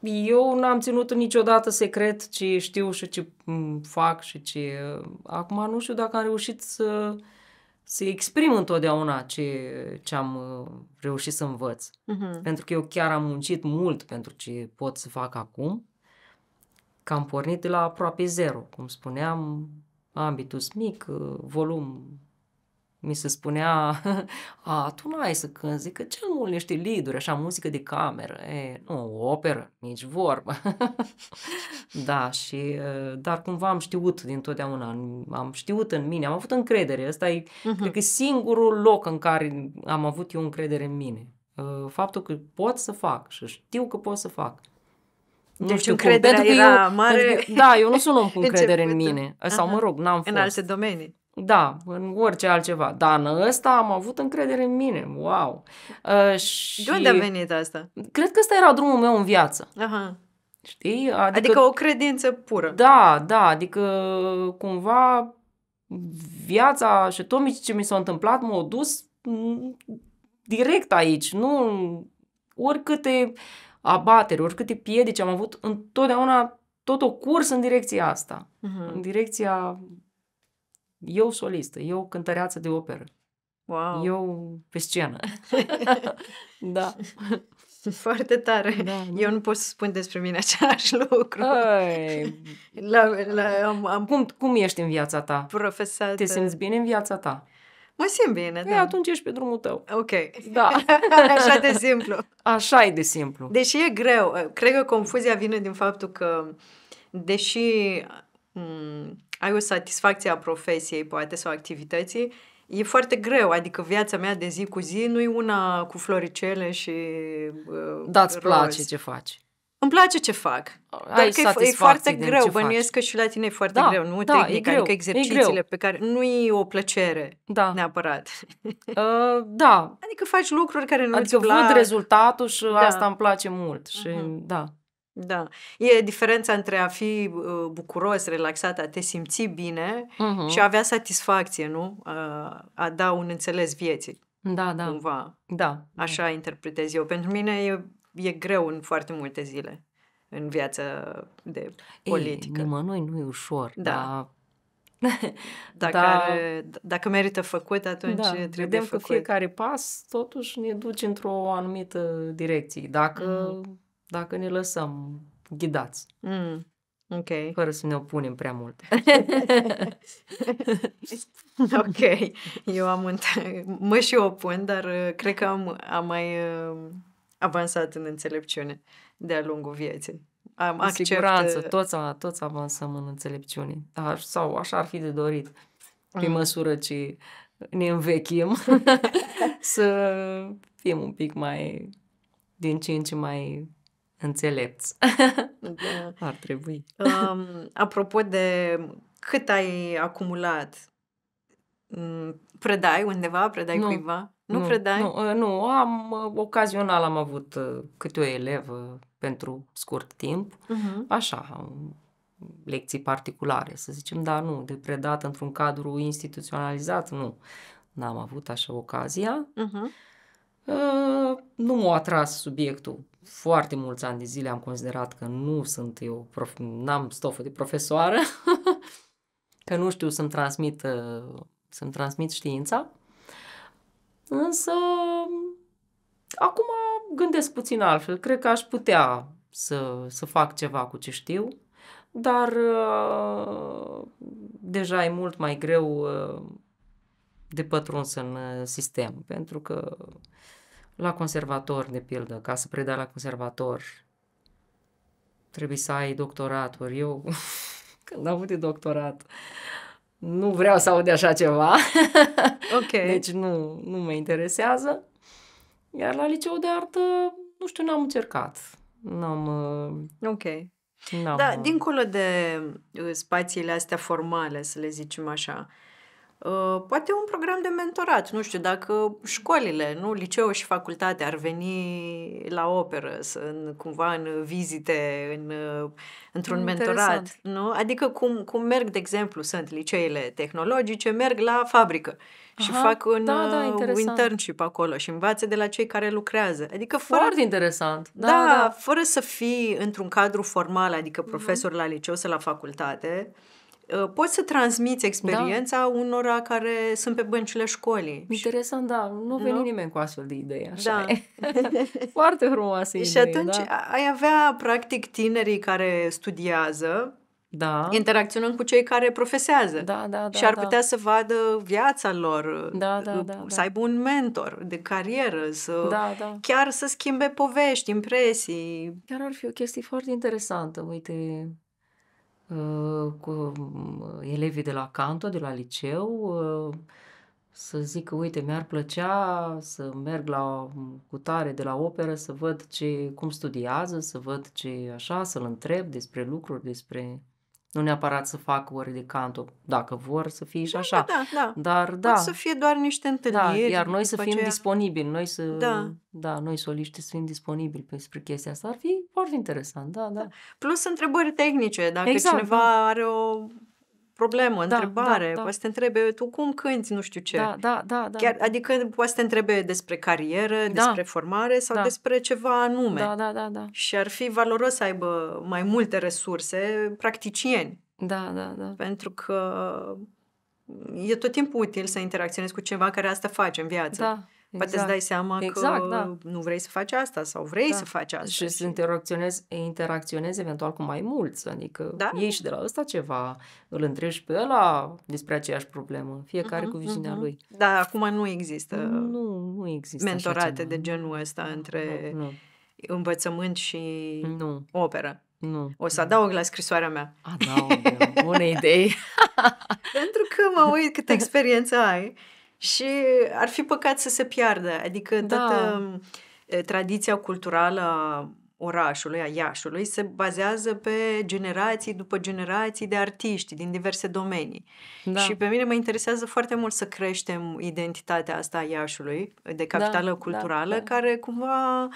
eu n-am ținut niciodată secret ce știu și ce fac și ce... Acum nu știu dacă am reușit să, să exprim întotdeauna ce, ce am uh, reușit să învăț. Uh-huh. Pentru că eu chiar am muncit mult pentru ce pot să fac acum. Că am pornit de la aproape zero, cum spuneam, ambitus mic, uh, volum mi se spunea, a, tu n-ai să cânti, zic că cel mult niște liduri, așa, muzică de cameră, e, nu, operă, nici vorbă. da, și, eh, dar cumva am știut dintotdeauna, am știut în mine, am avut încredere, ăsta e, uh-huh. cred că singurul loc în care am avut eu încredere în mine. Eh, faptul că pot să fac și știu că pot să fac. Nu deci știu încrederea cum, era eu, mare. Da, eu nu sunt om cu încredere în mine. Sau, Aha. mă rog, n-am fost. În alte domenii. Da, în orice altceva. Dar în ăsta am avut încredere în mine. Wow! Uh, și De unde a venit asta? Cred că ăsta era drumul meu în viață. Aha. Știi? Adică, adică o credință pură. Da, da. Adică cumva viața și tot ce mi s-a întâmplat m-a dus direct aici. Nu oricâte abateri, oricâte piedici am avut, întotdeauna tot o curs în direcția asta. Uh-huh. În direcția eu solistă, eu cântăreață de operă. Wow. Eu pe scenă. da. Foarte tare. Da, da. Eu nu pot să spun despre mine același lucru. Ai, la, la, am, am... Cum, cum ești în viața ta? Profesată. Te simți bine în viața ta? Mă simt bine, păi da. atunci ești pe drumul tău. Ok.
Da. Așa de simplu.
Așa e de simplu. Deși e greu. Cred că
confuzia vine din faptul că, deși m- ai o satisfacție a profesiei, poate, sau activității, e foarte greu, adică viața mea de zi cu zi nu e una cu floricele și uh, da îți place ce faci. Îmi place ce fac. Ai dar că e, e foarte greu, bănuiesc că și la tine e foarte da, greu, nu da, tehnic, e adică greu, adică exercițiile e greu. pe care nu e o plăcere da. neapărat.
Uh, da. Adică faci lucruri care nu adică îți plac. Adică văd rezultatul și da. asta îmi place mult. Și uh-huh. da.
Da. E diferența între a fi uh, bucuros, relaxat, a te simți bine
uh-huh. și a avea
satisfacție, nu? A, a da un înțeles vieții. Da, da. Cumva. Da. Așa da. interpretez eu. Pentru mine e, e greu în foarte multe zile în viața de politică.
Ei, nimănui nu e ușor, da. dar
dacă, da. are, dacă merită făcut, atunci da, trebuie vedem făcut. că
fiecare pas totuși ne duce într-o anumită direcție. Dacă mm-hmm dacă ne lăsăm ghidați. Mm. Ok. Fără să ne opunem prea multe.
ok. Eu am un, mă și opun, dar uh, cred că am, am mai uh, avansat în înțelepciune de-a lungul vieții.
Am Cu accept... siguranță, uh, toți, toți avansăm în înțelepciune. A, sau așa ar fi de dorit. Pe mm. măsură ce ne învechim, să fim un pic mai din ce în ce mai Înțelepți. Da. Ar trebui.
Um, apropo de cât ai acumulat, mm, predai undeva, predai nu. cuiva? Nu, nu predai?
Nu, uh, nu, am uh, ocazional am avut uh, câte o elevă pentru scurt timp, uh-huh. așa, um, lecții particulare, să zicem, dar nu, de predat într-un cadru instituționalizat, nu. N-am avut așa ocazia. Uh-huh. Uh, nu m-a atras subiectul foarte mulți ani de zile am considerat că nu sunt eu, prof- n-am stofă de profesoară, că nu știu să-mi transmit, uh, să-mi transmit știința, însă acum gândesc puțin altfel. Cred că aș putea să, să fac ceva cu ce știu, dar uh, deja e mult mai greu uh, de pătruns în sistem, pentru că uh, la conservator, de pildă, ca să predai la conservator, trebuie să ai doctorat, ori eu, când am avut de doctorat, nu vreau să aud de așa ceva. Ok. deci nu, nu mă interesează. Iar la liceu de artă, nu știu, n-am încercat. N-am... Uh, ok. N-am, da, uh, dincolo
de uh, spațiile astea formale, să le zicem așa, uh, Uh, poate un program de mentorat, nu știu, dacă școlile, nu, liceul și facultatea ar veni la operă, să, în, cumva în vizite, în, uh, într-un Interesant. mentorat, nu? Adică cum, cum merg, de exemplu, sunt liceele tehnologice, merg la fabrică
și Aha, fac un da, da, uh, internship
acolo și învață de la cei care lucrează. Adică fără, Foarte interesant. Da, da, da, fără să fii într-un cadru formal, adică mhm. profesor uh-huh. la liceu sau la facultate, uh, Ă, poți să transmiți da. experiența da. unora care sunt pe băncile școlii.
Interesant, da. Nu veni nu? nimeni cu astfel de idei, așa da.
e. Foarte frumoasă idee, Și atunci da? ai avea, practic, tinerii care studiază, da. interacționând cu cei care profesează. Da,
da, da, și ar da. putea să
vadă viața lor, da, da, uh, da, să da. aibă un mentor de carieră, să
da, da. chiar să schimbe povești, impresii. Chiar ar fi o chestie foarte interesantă, uite, Uh, cu uh, elevii de la Canto, de la liceu, uh, să zic că, uite, mi-ar plăcea să merg la um, cutare de la operă, să văd ce, cum studiază, să văd ce așa, să-l întreb despre lucruri, despre nu neapărat să fac ori de canto, dacă vor să fie și da, așa. Da, da, da. Dar da. Pot să fie
doar niște da, întâlniri. Da, iar noi să fim aceea...
disponibili, noi să... Da. da noi soliști să fim disponibili pentru chestia asta. Ar fi foarte interesant, da, da. da. Plus întrebări tehnice, dacă exact, cineva da. are o problemă, da, da întrebare, da, da. poate să te
întrebe tu cum cânti, nu știu ce. Da, da, da. da. Chiar, adică poate să te întrebe despre carieră, da. despre formare sau da. despre ceva anume. Da, da, da, da. Și ar fi valoros să aibă mai multe resurse, practicieni.
Da, da, da.
Pentru că e tot timpul util să interacționezi cu cineva care asta face în viață. Da Exact. Poate îți dai exact. seama exact, că
da. nu vrei să faci asta sau vrei da. să faci asta. Și, și... să interacționezi, interacționezi eventual cu mai mulți, adică da? ieși de la ăsta ceva, îl întrebi pe ăla despre aceeași problemă, fiecare uh-huh, cu viziunea uh-huh. lui. Da, acum nu există nu, nu există mentorate
de genul ăsta între nu, nu. învățământ și nu. operă. Nu. O să adaug la scrisoarea mea. Adaug, bună idee. Pentru că mă uit câtă experiență ai și ar fi păcat să se piardă. Adică da. toată tradiția culturală a orașului, a Iașului, se bazează pe generații după generații de artiști din diverse domenii. Da. Și pe mine mă interesează foarte mult să creștem identitatea asta a Iașului, de da, capitală da, culturală, da, da. care cumva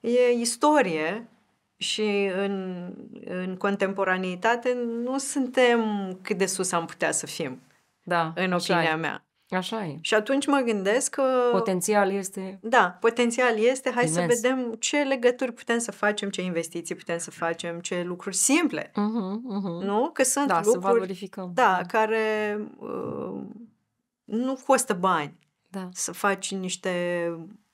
e istorie și în, în contemporaneitate nu suntem cât de sus am putea să fim, da, în opinia mea. Așa e. Și atunci mă gândesc că... Potențial este... Da, potențial este. Hai imens. să vedem ce legături putem să facem, ce investiții putem să facem, ce lucruri simple. Uh-huh,
uh-huh. Nu? Că sunt da, lucruri... Să valorificăm.
Da, care uh, nu costă bani. Da. Să faci niște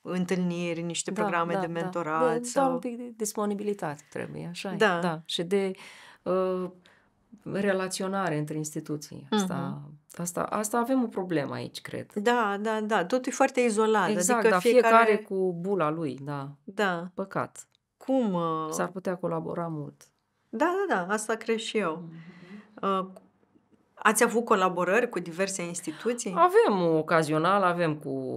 întâlniri, niște da, programe da, de da. mentorat. Da, de, sau... da un pic de disponibilitate trebuie, așa e. Da. da. Și de... Uh, relaționare între instituții. Mhm. Asta, uh-huh. asta, asta avem o problemă aici, cred. Da, da, da. Tot e foarte izolat. Exact, adică dar fiecare... fiecare cu bula lui, da. Da. Păcat. Cum? Uh... S-ar putea colabora mult.
Da, da, da. Asta cred și eu. Uh-huh. Uh, Ați avut colaborări
cu diverse instituții? Avem, ocazional, avem cu,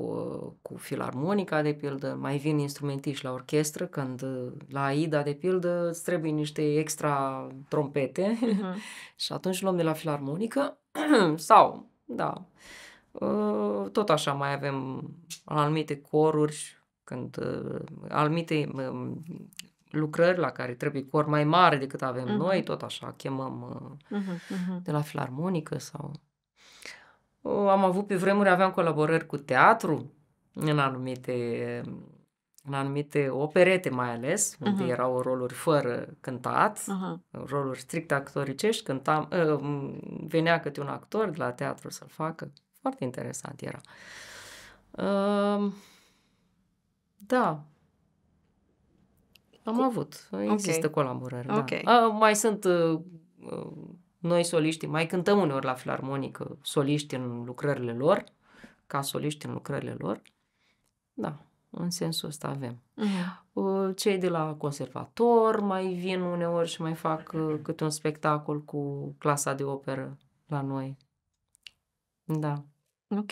cu Filarmonica, de pildă. Mai vin instrumentiști la orchestră, când la AIDA, de pildă, îți trebuie niște extra trompete uh-huh. și atunci luăm de la Filarmonică sau, da, ă, tot așa mai avem anumite coruri când ă, anumite ă, lucrări la care trebuie cor mai mare decât avem uh-huh. noi, tot așa, chemăm uh, uh-huh, uh-huh. de la filarmonică sau... Uh, am avut pe vremuri, aveam colaborări cu teatru în anumite, în anumite operete mai ales, uh-huh. unde erau roluri fără cântat, uh-huh. roluri strict actoricești, cântam, uh, venea câte un actor de la teatru să-l facă. Foarte interesant era. Uh, da, am Cu... avut. Există okay. colaborări. Da. Okay. Da. A, mai sunt uh, uh noi soliști, mai cântăm uneori la filarmonică soliști în lucrările lor, ca soliști în lucrările lor. Da, în sensul ăsta avem. Uh-huh. Cei de la conservator mai vin uneori și mai fac uh, câte un spectacol cu clasa de operă la noi. Da.
Ok.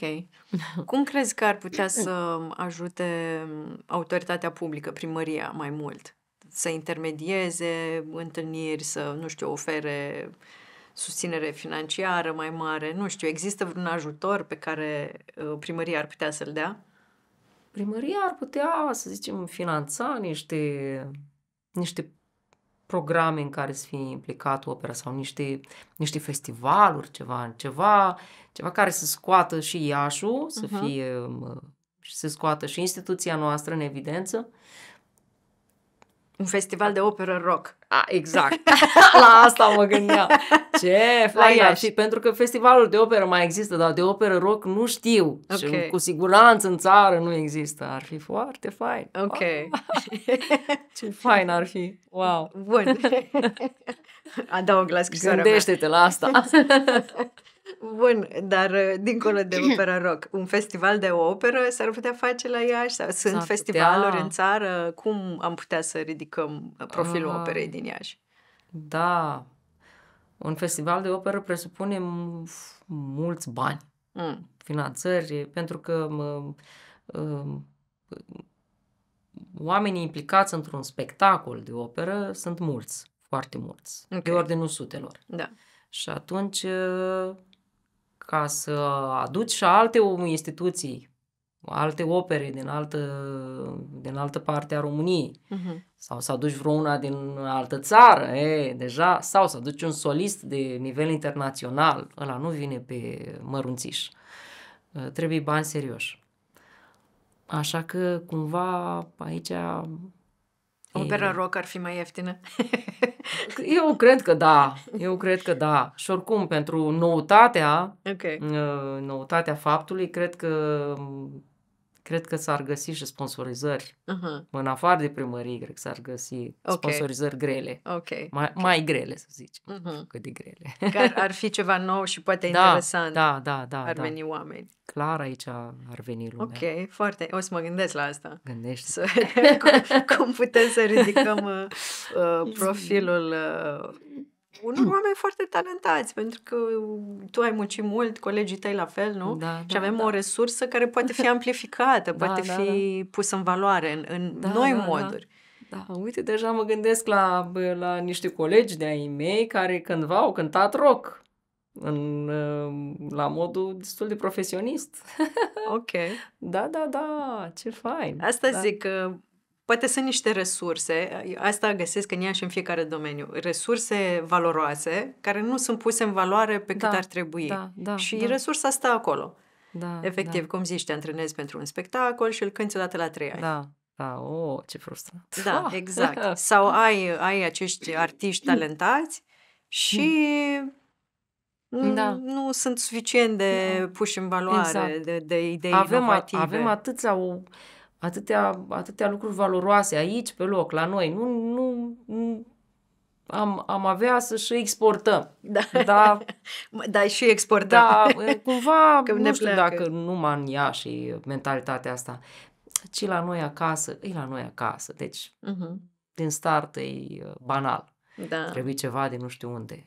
Cum crezi că ar putea să ajute um, autoritatea publică, primăria, mai mult? să intermedieze întâlniri, să, nu știu, ofere susținere financiară mai mare, nu știu, există vreun ajutor pe care uh, primăria ar putea să-l dea?
Primăria ar putea, să zicem, finanța niște, niște programe în care să fie implicat opera sau niște, niște festivaluri, ceva, ceva, ceva care să scoată și să uh-huh. Mhm. să fie uh, și să scoată și instituția noastră în evidență un festival de operă rock. A, exact. La asta mă gândeam. Ce fain și pentru că festivalul de operă mai există, dar de operă rock nu știu. Okay. Și cu siguranță în țară nu există. Ar fi foarte fain. Ok. Ce fain ar fi. Wow. Bun. Adaug la scrisoarea Gândește-te mea. la asta.
Bun, dar uh, dincolo de opera rock, un festival de operă s-ar putea face la Iași? Sau sunt putea... festivaluri în
țară? Cum
am putea să ridicăm profilul uh, operei din Iași?
Da, un festival de operă presupune mulți bani, mm. finanțări, pentru că mă, mă, oamenii implicați într-un spectacol de operă sunt mulți, foarte mulți, okay. de ordinul sutelor. Da. Și atunci ca să aduci și alte instituții, alte opere din altă, din altă parte a României uh-huh. sau să aduci vreuna din altă țară, e, deja, sau să aduci un solist de nivel internațional, ăla nu vine pe mărunțiș. Ă, trebuie bani serioși. Așa că, cumva, aici Opera
rock ar fi mai ieftină?
Eu cred că da, eu cred că da. Și oricum, pentru noutatea, okay. Uh, noutatea faptului, cred că cred că s-ar găsi și sponsorizări. Uh-huh. În afară de primării, cred că s-ar găsi okay. sponsorizări grele. Okay. Mai, okay. mai grele, să zicem. Uh-huh. Cât de grele.
Că ar fi ceva nou și poate da, interesant. Da, da, da. Ar da. veni oameni.
Clar aici ar veni lumea.
Ok, foarte. O să mă gândesc la asta. Gândești. Să, cum, cum putem să ridicăm uh, uh profilul uh, unor oameni foarte talentați, pentru că uh, tu ai muncit mult, colegii tăi la fel, nu? Da, da, și avem da. o resursă care poate fi amplificată, da, poate da, fi da. pusă
în valoare în, în da, noi da, da. moduri. Da. da, uite, deja mă gândesc la, la niște colegi de-ai mei care cândva au cântat rock în, uh, la modul destul de profesionist. Ok. da, da, da, ce fain.
Asta da. zic că poate sunt niște resurse, asta găsesc în ea și în fiecare domeniu, resurse valoroase care nu sunt puse în valoare pe cât da, ar trebui. Da, da, și da. resursa stă acolo.
Da, da. Efectiv,
da. cum zici, te antrenezi pentru un spectacol și îl cânti odată la trei
ani. Da, da, o, oh, ce frustrant. Da, exact.
Sau ai, ai acești artiști talentați și
da. nu sunt suficient de da. puși în valoare, exact. de, de idei avem, inovative. A, avem atâția o, atâtea, atâtea lucruri valoroase aici, pe loc, la noi. Nu, nu, nu am, am avea să și exportăm. Da. Da, da și exportăm. Da, cumva, Că nu știu pleacă. dacă nu în ia și mentalitatea asta, ci la noi acasă, e la noi acasă. Deci, uh-huh. din start e banal. Da. Trebuie ceva de nu știu unde.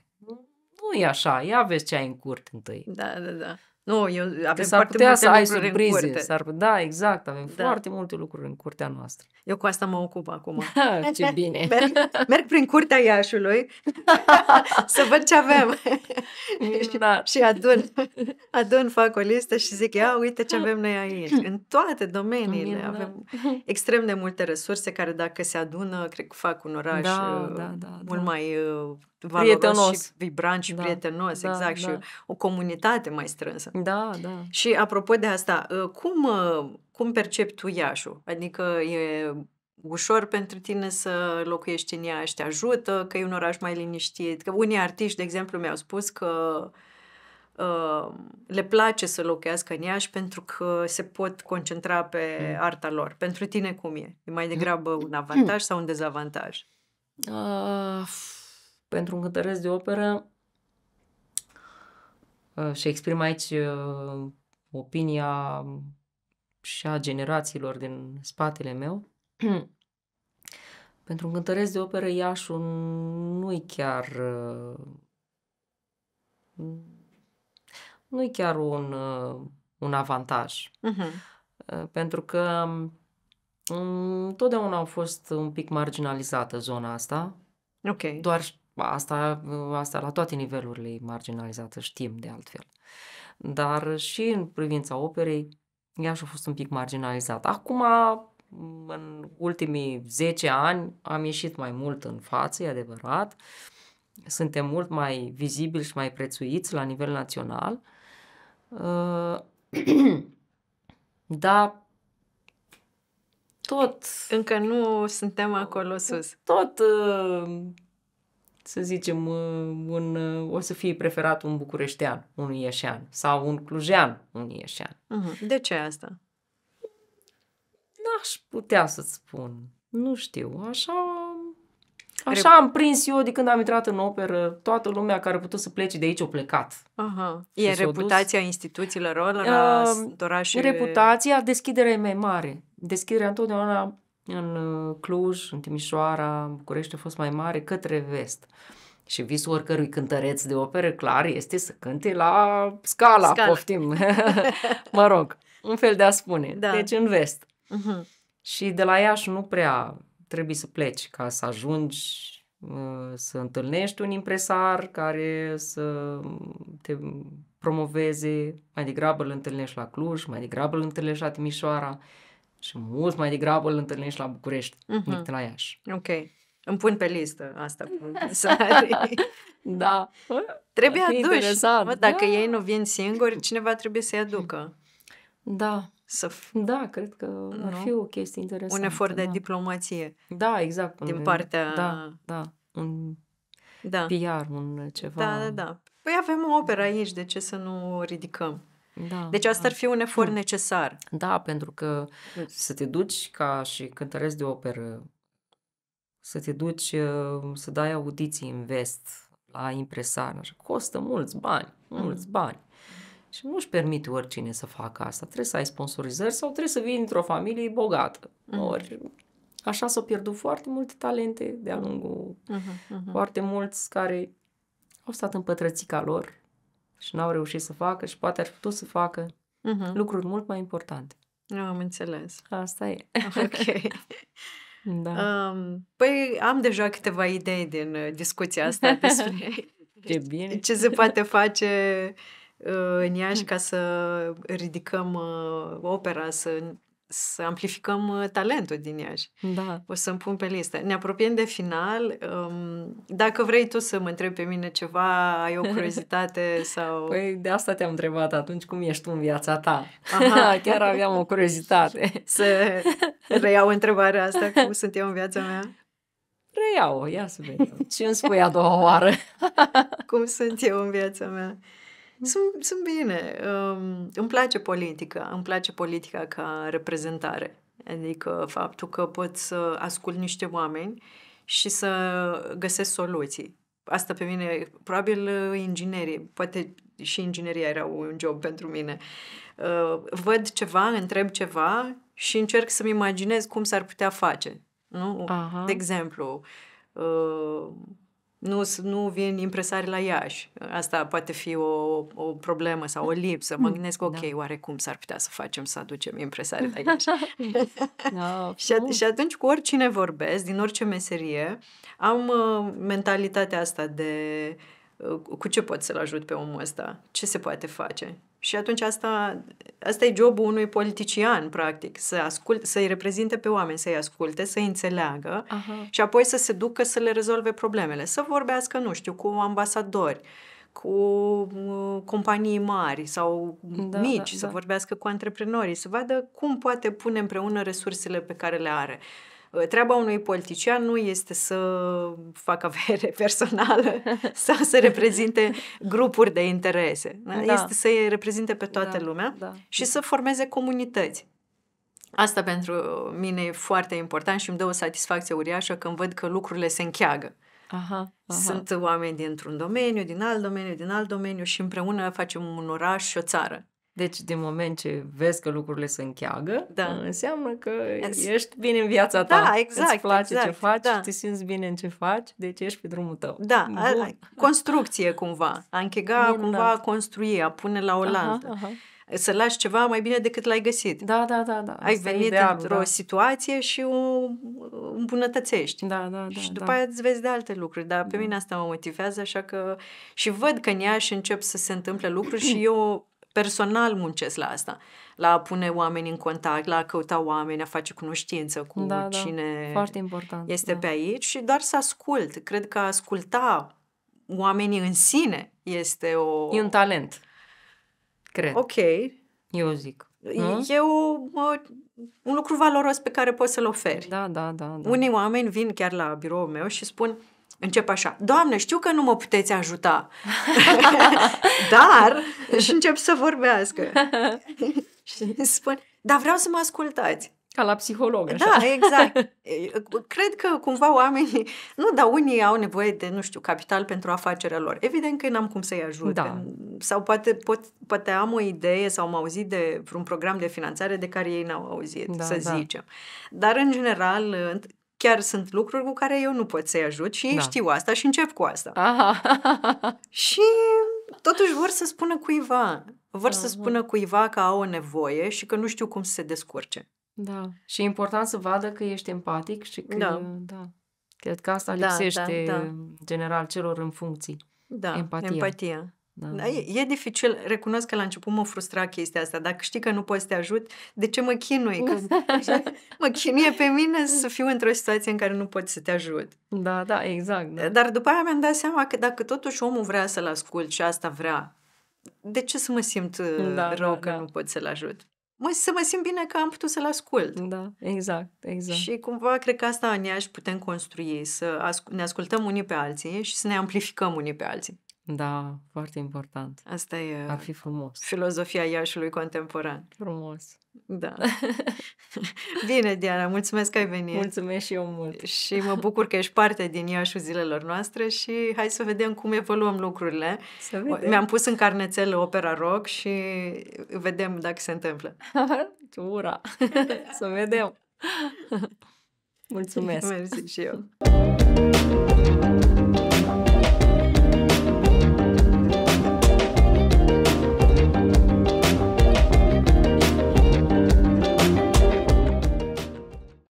Nu e așa, ia vezi ce ai în curte întâi. Da, da, da. Nu, eu avem deci s-ar putea multe să ai surprize. S-ar, da, exact, avem da. foarte multe lucruri în curtea noastră. Eu cu asta mă ocup acum. Ah, ce bine! merg,
merg prin curtea Iașului să văd ce avem. da. și, adun, adun, fac o listă și zic, ia uite ce avem noi aici. În toate domeniile da. avem extrem de multe resurse care dacă se adună, cred că fac un oraș da, uh, da, da, mult da. mai uh, valoros prietenos. și vibrant și da, prietenos, da, exact, da. și o comunitate mai strânsă.
Da, da.
Și apropo de asta, ă, cum, ă, cum percepi tu Iașu? Adică e ușor pentru tine să locuiești în Iași, te ajută, că e un oraș mai liniștit. Că unii artiști, de exemplu, mi-au spus că uh, le place să locuiască în Iași pentru că se pot concentra pe mm. arta lor. Pentru tine cum e? E mai mm. degrabă un avantaj mm. sau un dezavantaj?
Uh pentru un cântăresc de operă uh, și exprim aici uh, opinia și a generațiilor din spatele meu, pentru un cântăresc de operă Iașu nu-i chiar uh, nu-i chiar un, un avantaj. Uh-huh. Pentru că mm, totdeauna au fost un pic marginalizată zona asta. Ok. Doar Asta, ă, asta la toate nivelurile e marginalizată, știm de altfel. Dar și în privința operei, ea și-a fost un pic marginalizată. Acum, în ultimii 10 ani, am ieșit mai mult în față, e adevărat. Suntem mult mai vizibili și mai prețuiți la nivel național. Ă, Dar
tot... Încă nu suntem acolo sus.
Tot ă, să zicem, uh, un, uh, o să fie preferat un bucureștean, un ieșean sau un clujean, un ieșean. Mhm. De ce asta? N-aș putea să-ți spun. Nu știu, așa... Așa am prins eu de când am intrat în operă. Toată lumea care putea să plece de aici a plecat. Aha. e reputația dus... instituțiilor lor la uh, Reputația, deschiderea e mai mare. Deschiderea întotdeauna în uh, Cluj, în Timișoara, București a fost mai mare, către vest. Și visul oricărui cântăreț de opere, clar, este să cânte la scala, scala. poftim. mă rog, un fel de a spune. Da. Deci în vest. Uh-huh. Și de la Iași nu prea trebuie să pleci ca să ajungi uh, să întâlnești un impresar care să te promoveze, mai degrabă îl întâlnești la Cluj, mai degrabă îl întâlnești la Timișoara. Uh, și mult mai degrabă îl întâlnești la București uh-huh. Mhm. decât la Iași.
Ok. Îmi pun pe listă asta. da. Trebuie aduși. Mă, dacă da. ei nu vin singuri, cineva trebuie să-i aducă.
Da. Să f- da, cred că nu? ar fi o chestie interesantă. Un efort de da. diplomație. Da, exact. Din un, partea... Da, da. Un da. PR, un ceva. Da, da, da.
Păi avem o operă aici, de ce să nu o ridicăm? Da, deci asta da. ar fi un efort
da. necesar. Da, pentru că deci- să te duci ca și cântăresc de operă, să te duci uh, să dai audiții în vest la impresar, așa, costă mulți bani, mulți mm. bani. Și nu-și permite oricine să facă asta. Trebuie să ai sponsorizări sau trebuie să vii într-o familie bogată. Mm. Ori așa s-au pierdut foarte multe talente de-a lungul, mm-hmm, mm-hmm. foarte mulți care au stat în pătrățica lor, și n-au reușit să facă și poate ar fi putut să facă uh-huh. lucruri mult mai importante. Nu am înțeles. Asta e. Ok. da.
Um, păi am deja câteva idei din uh, discuția asta despre ce, bine. ce se poate face uh, în Iași ca să ridicăm uh, opera, să să amplificăm uh, talentul din Iași. Da. O să-mi pun pe listă. Ne apropiem de final. Um, dacă vrei tu să mă întrebi pe mine ceva, ai o curiozitate sau... Păi de asta te-am întrebat atunci, cum ești tu în viața ta? Aha. Chiar aveam o curiozitate. Să reiau întrebarea asta, cum sunt eu în viața mea?
Reiau, ia să vedem. Ce îmi spui a doua oară?
cum sunt eu în viața mea? Sunt, sunt bine. Um, îmi place politica. Îmi place politica ca reprezentare. Adică faptul că pot să ascult niște oameni și să găsesc soluții. Asta pe mine, probabil inginerii, poate și ingineria era un job pentru mine. Uh, văd ceva, întreb ceva și încerc să-mi imaginez cum s-ar putea face. Nu? Aha. De exemplu, uh, nu, nu vin impresari la Iași. Asta poate fi o, o problemă sau o lipsă. Mă mm, gândesc, ok, da. oare cum s-ar putea să facem să aducem impresari la Iași? Da, no. și, at- și atunci cu oricine vorbesc, din orice meserie, am uh, mentalitatea asta de uh, cu ce pot să-l ajut pe omul ăsta? Ce se poate face? Și atunci asta, asta e jobul unui politician, practic, să ascult, să-i reprezinte pe oameni, să-i asculte, să-i înțeleagă Aha. și apoi să se ducă să le rezolve problemele. Să vorbească, nu știu, cu ambasadori, cu uh, companii mari sau da, mici, da, să da. vorbească cu antreprenorii, să vadă cum poate pune împreună resursele pe care le are. Uh, treaba unui politician nu este să facă avere personală sau să reprezinte grupuri de interese. Da? da? Este să îi reprezinte pe toată da, lumea da. și să formeze comunități. Asta pentru mine e foarte important și îmi dă o satisfacție uriașă când văd că lucrurile se încheagă.
Aha, aha. Sunt
oameni dintr-un domeniu, din alt domeniu, din alt domeniu și împreună facem un oraș și o
țară. Deci, din moment ce vezi că lucrurile se încheagă, da. înseamnă că ești bine în viața ta. Da, exact. Îți place exact, ce faci, da. te simți bine în ce faci, deci ești pe drumul tău.
Da, Bun. construcție cumva. A închega, Minunat. cumva a construi, a pune la oaltă. Aha, aha să lași ceva mai bine decât l-ai găsit. Da, da, da. da. Ai Asta venit idealul, într-o da. situație și o îmbunătățești. Da, da, da. Și după da. aia îți vezi de alte lucruri. Dar pe da. mine asta mă motivează, așa că și văd că în ea și încep să se întâmple lucruri și eu personal muncesc la asta, la a pune oameni în contact, la a căuta oameni, a face cunoștință cu da, da. cine da. Foarte important, este da. pe aici și doar să ascult. Cred că asculta oamenii în sine este o... E un talent, cred. Ok.
Eu zic. Nu?
E o, o, un lucru valoros pe care poți să-l oferi. Da, da, da, da. Unii oameni vin chiar la biroul meu și spun încep așa, Doamne, știu că nu mă puteți ajuta, dar... și încep să vorbească. și spun, dar vreau să mă ascultați. Ca la psiholog, așa. Da, exact. Cred că cumva oamenii, nu, dar unii au nevoie de, nu știu, capital pentru afacerea lor. Evident că n-am cum să-i ajut. Da. Sau poate, pot, poate am o idee sau am auzit de vreun program de finanțare de care ei n-au auzit, da, să da. zicem. Dar, în general, chiar sunt lucruri cu care eu nu pot să-i ajut și ei da. știu asta și încep cu asta. Aha. și totuși vor să spună cuiva. Vor Aha. Da, să da. spună cuiva că au o nevoie și că nu știu cum să se descurce.
Da. Și e important să vadă că ești empatic și că... Da. da. Cred că asta da, da, da. general celor în funcții. Da, empatia. empatia. Da, da, da. E,
da. e dificil, recunosc că la început mă frustra chestia asta, dacă știi că nu poți să te ajut, de ce mă chinui? Că mă chinuie pe mine să fiu într-o situație în care nu poți să te ajut. Da, da, exact. Da. Dar după aia mi-am dat seama că dacă totuși omul vrea să-l ascult și asta vrea, de ce să mă simt uh, da, rău da, că da. nu pot să-l ajut? Mă, să mă simt bine că am putut să-l ascult. Da, exact, exact. Și cumva cred că asta în ea și putem construi, să ne ascultăm unii pe alții și să ne amplificăm unii pe alții.
Da, foarte important. Asta e Ar fi frumos.
filozofia Iașului contemporan. Frumos. Da. Bine, Diana, mulțumesc că ai venit. Mulțumesc și eu mult. Și mă bucur că ești parte din Iașul zilelor noastre și hai să vedem cum evoluăm lucrurile. Să vedem. Mi-am pus în carnețel opera rock și vedem dacă se întâmplă. Ura! să vedem!
Mulțumesc! Mersi și eu!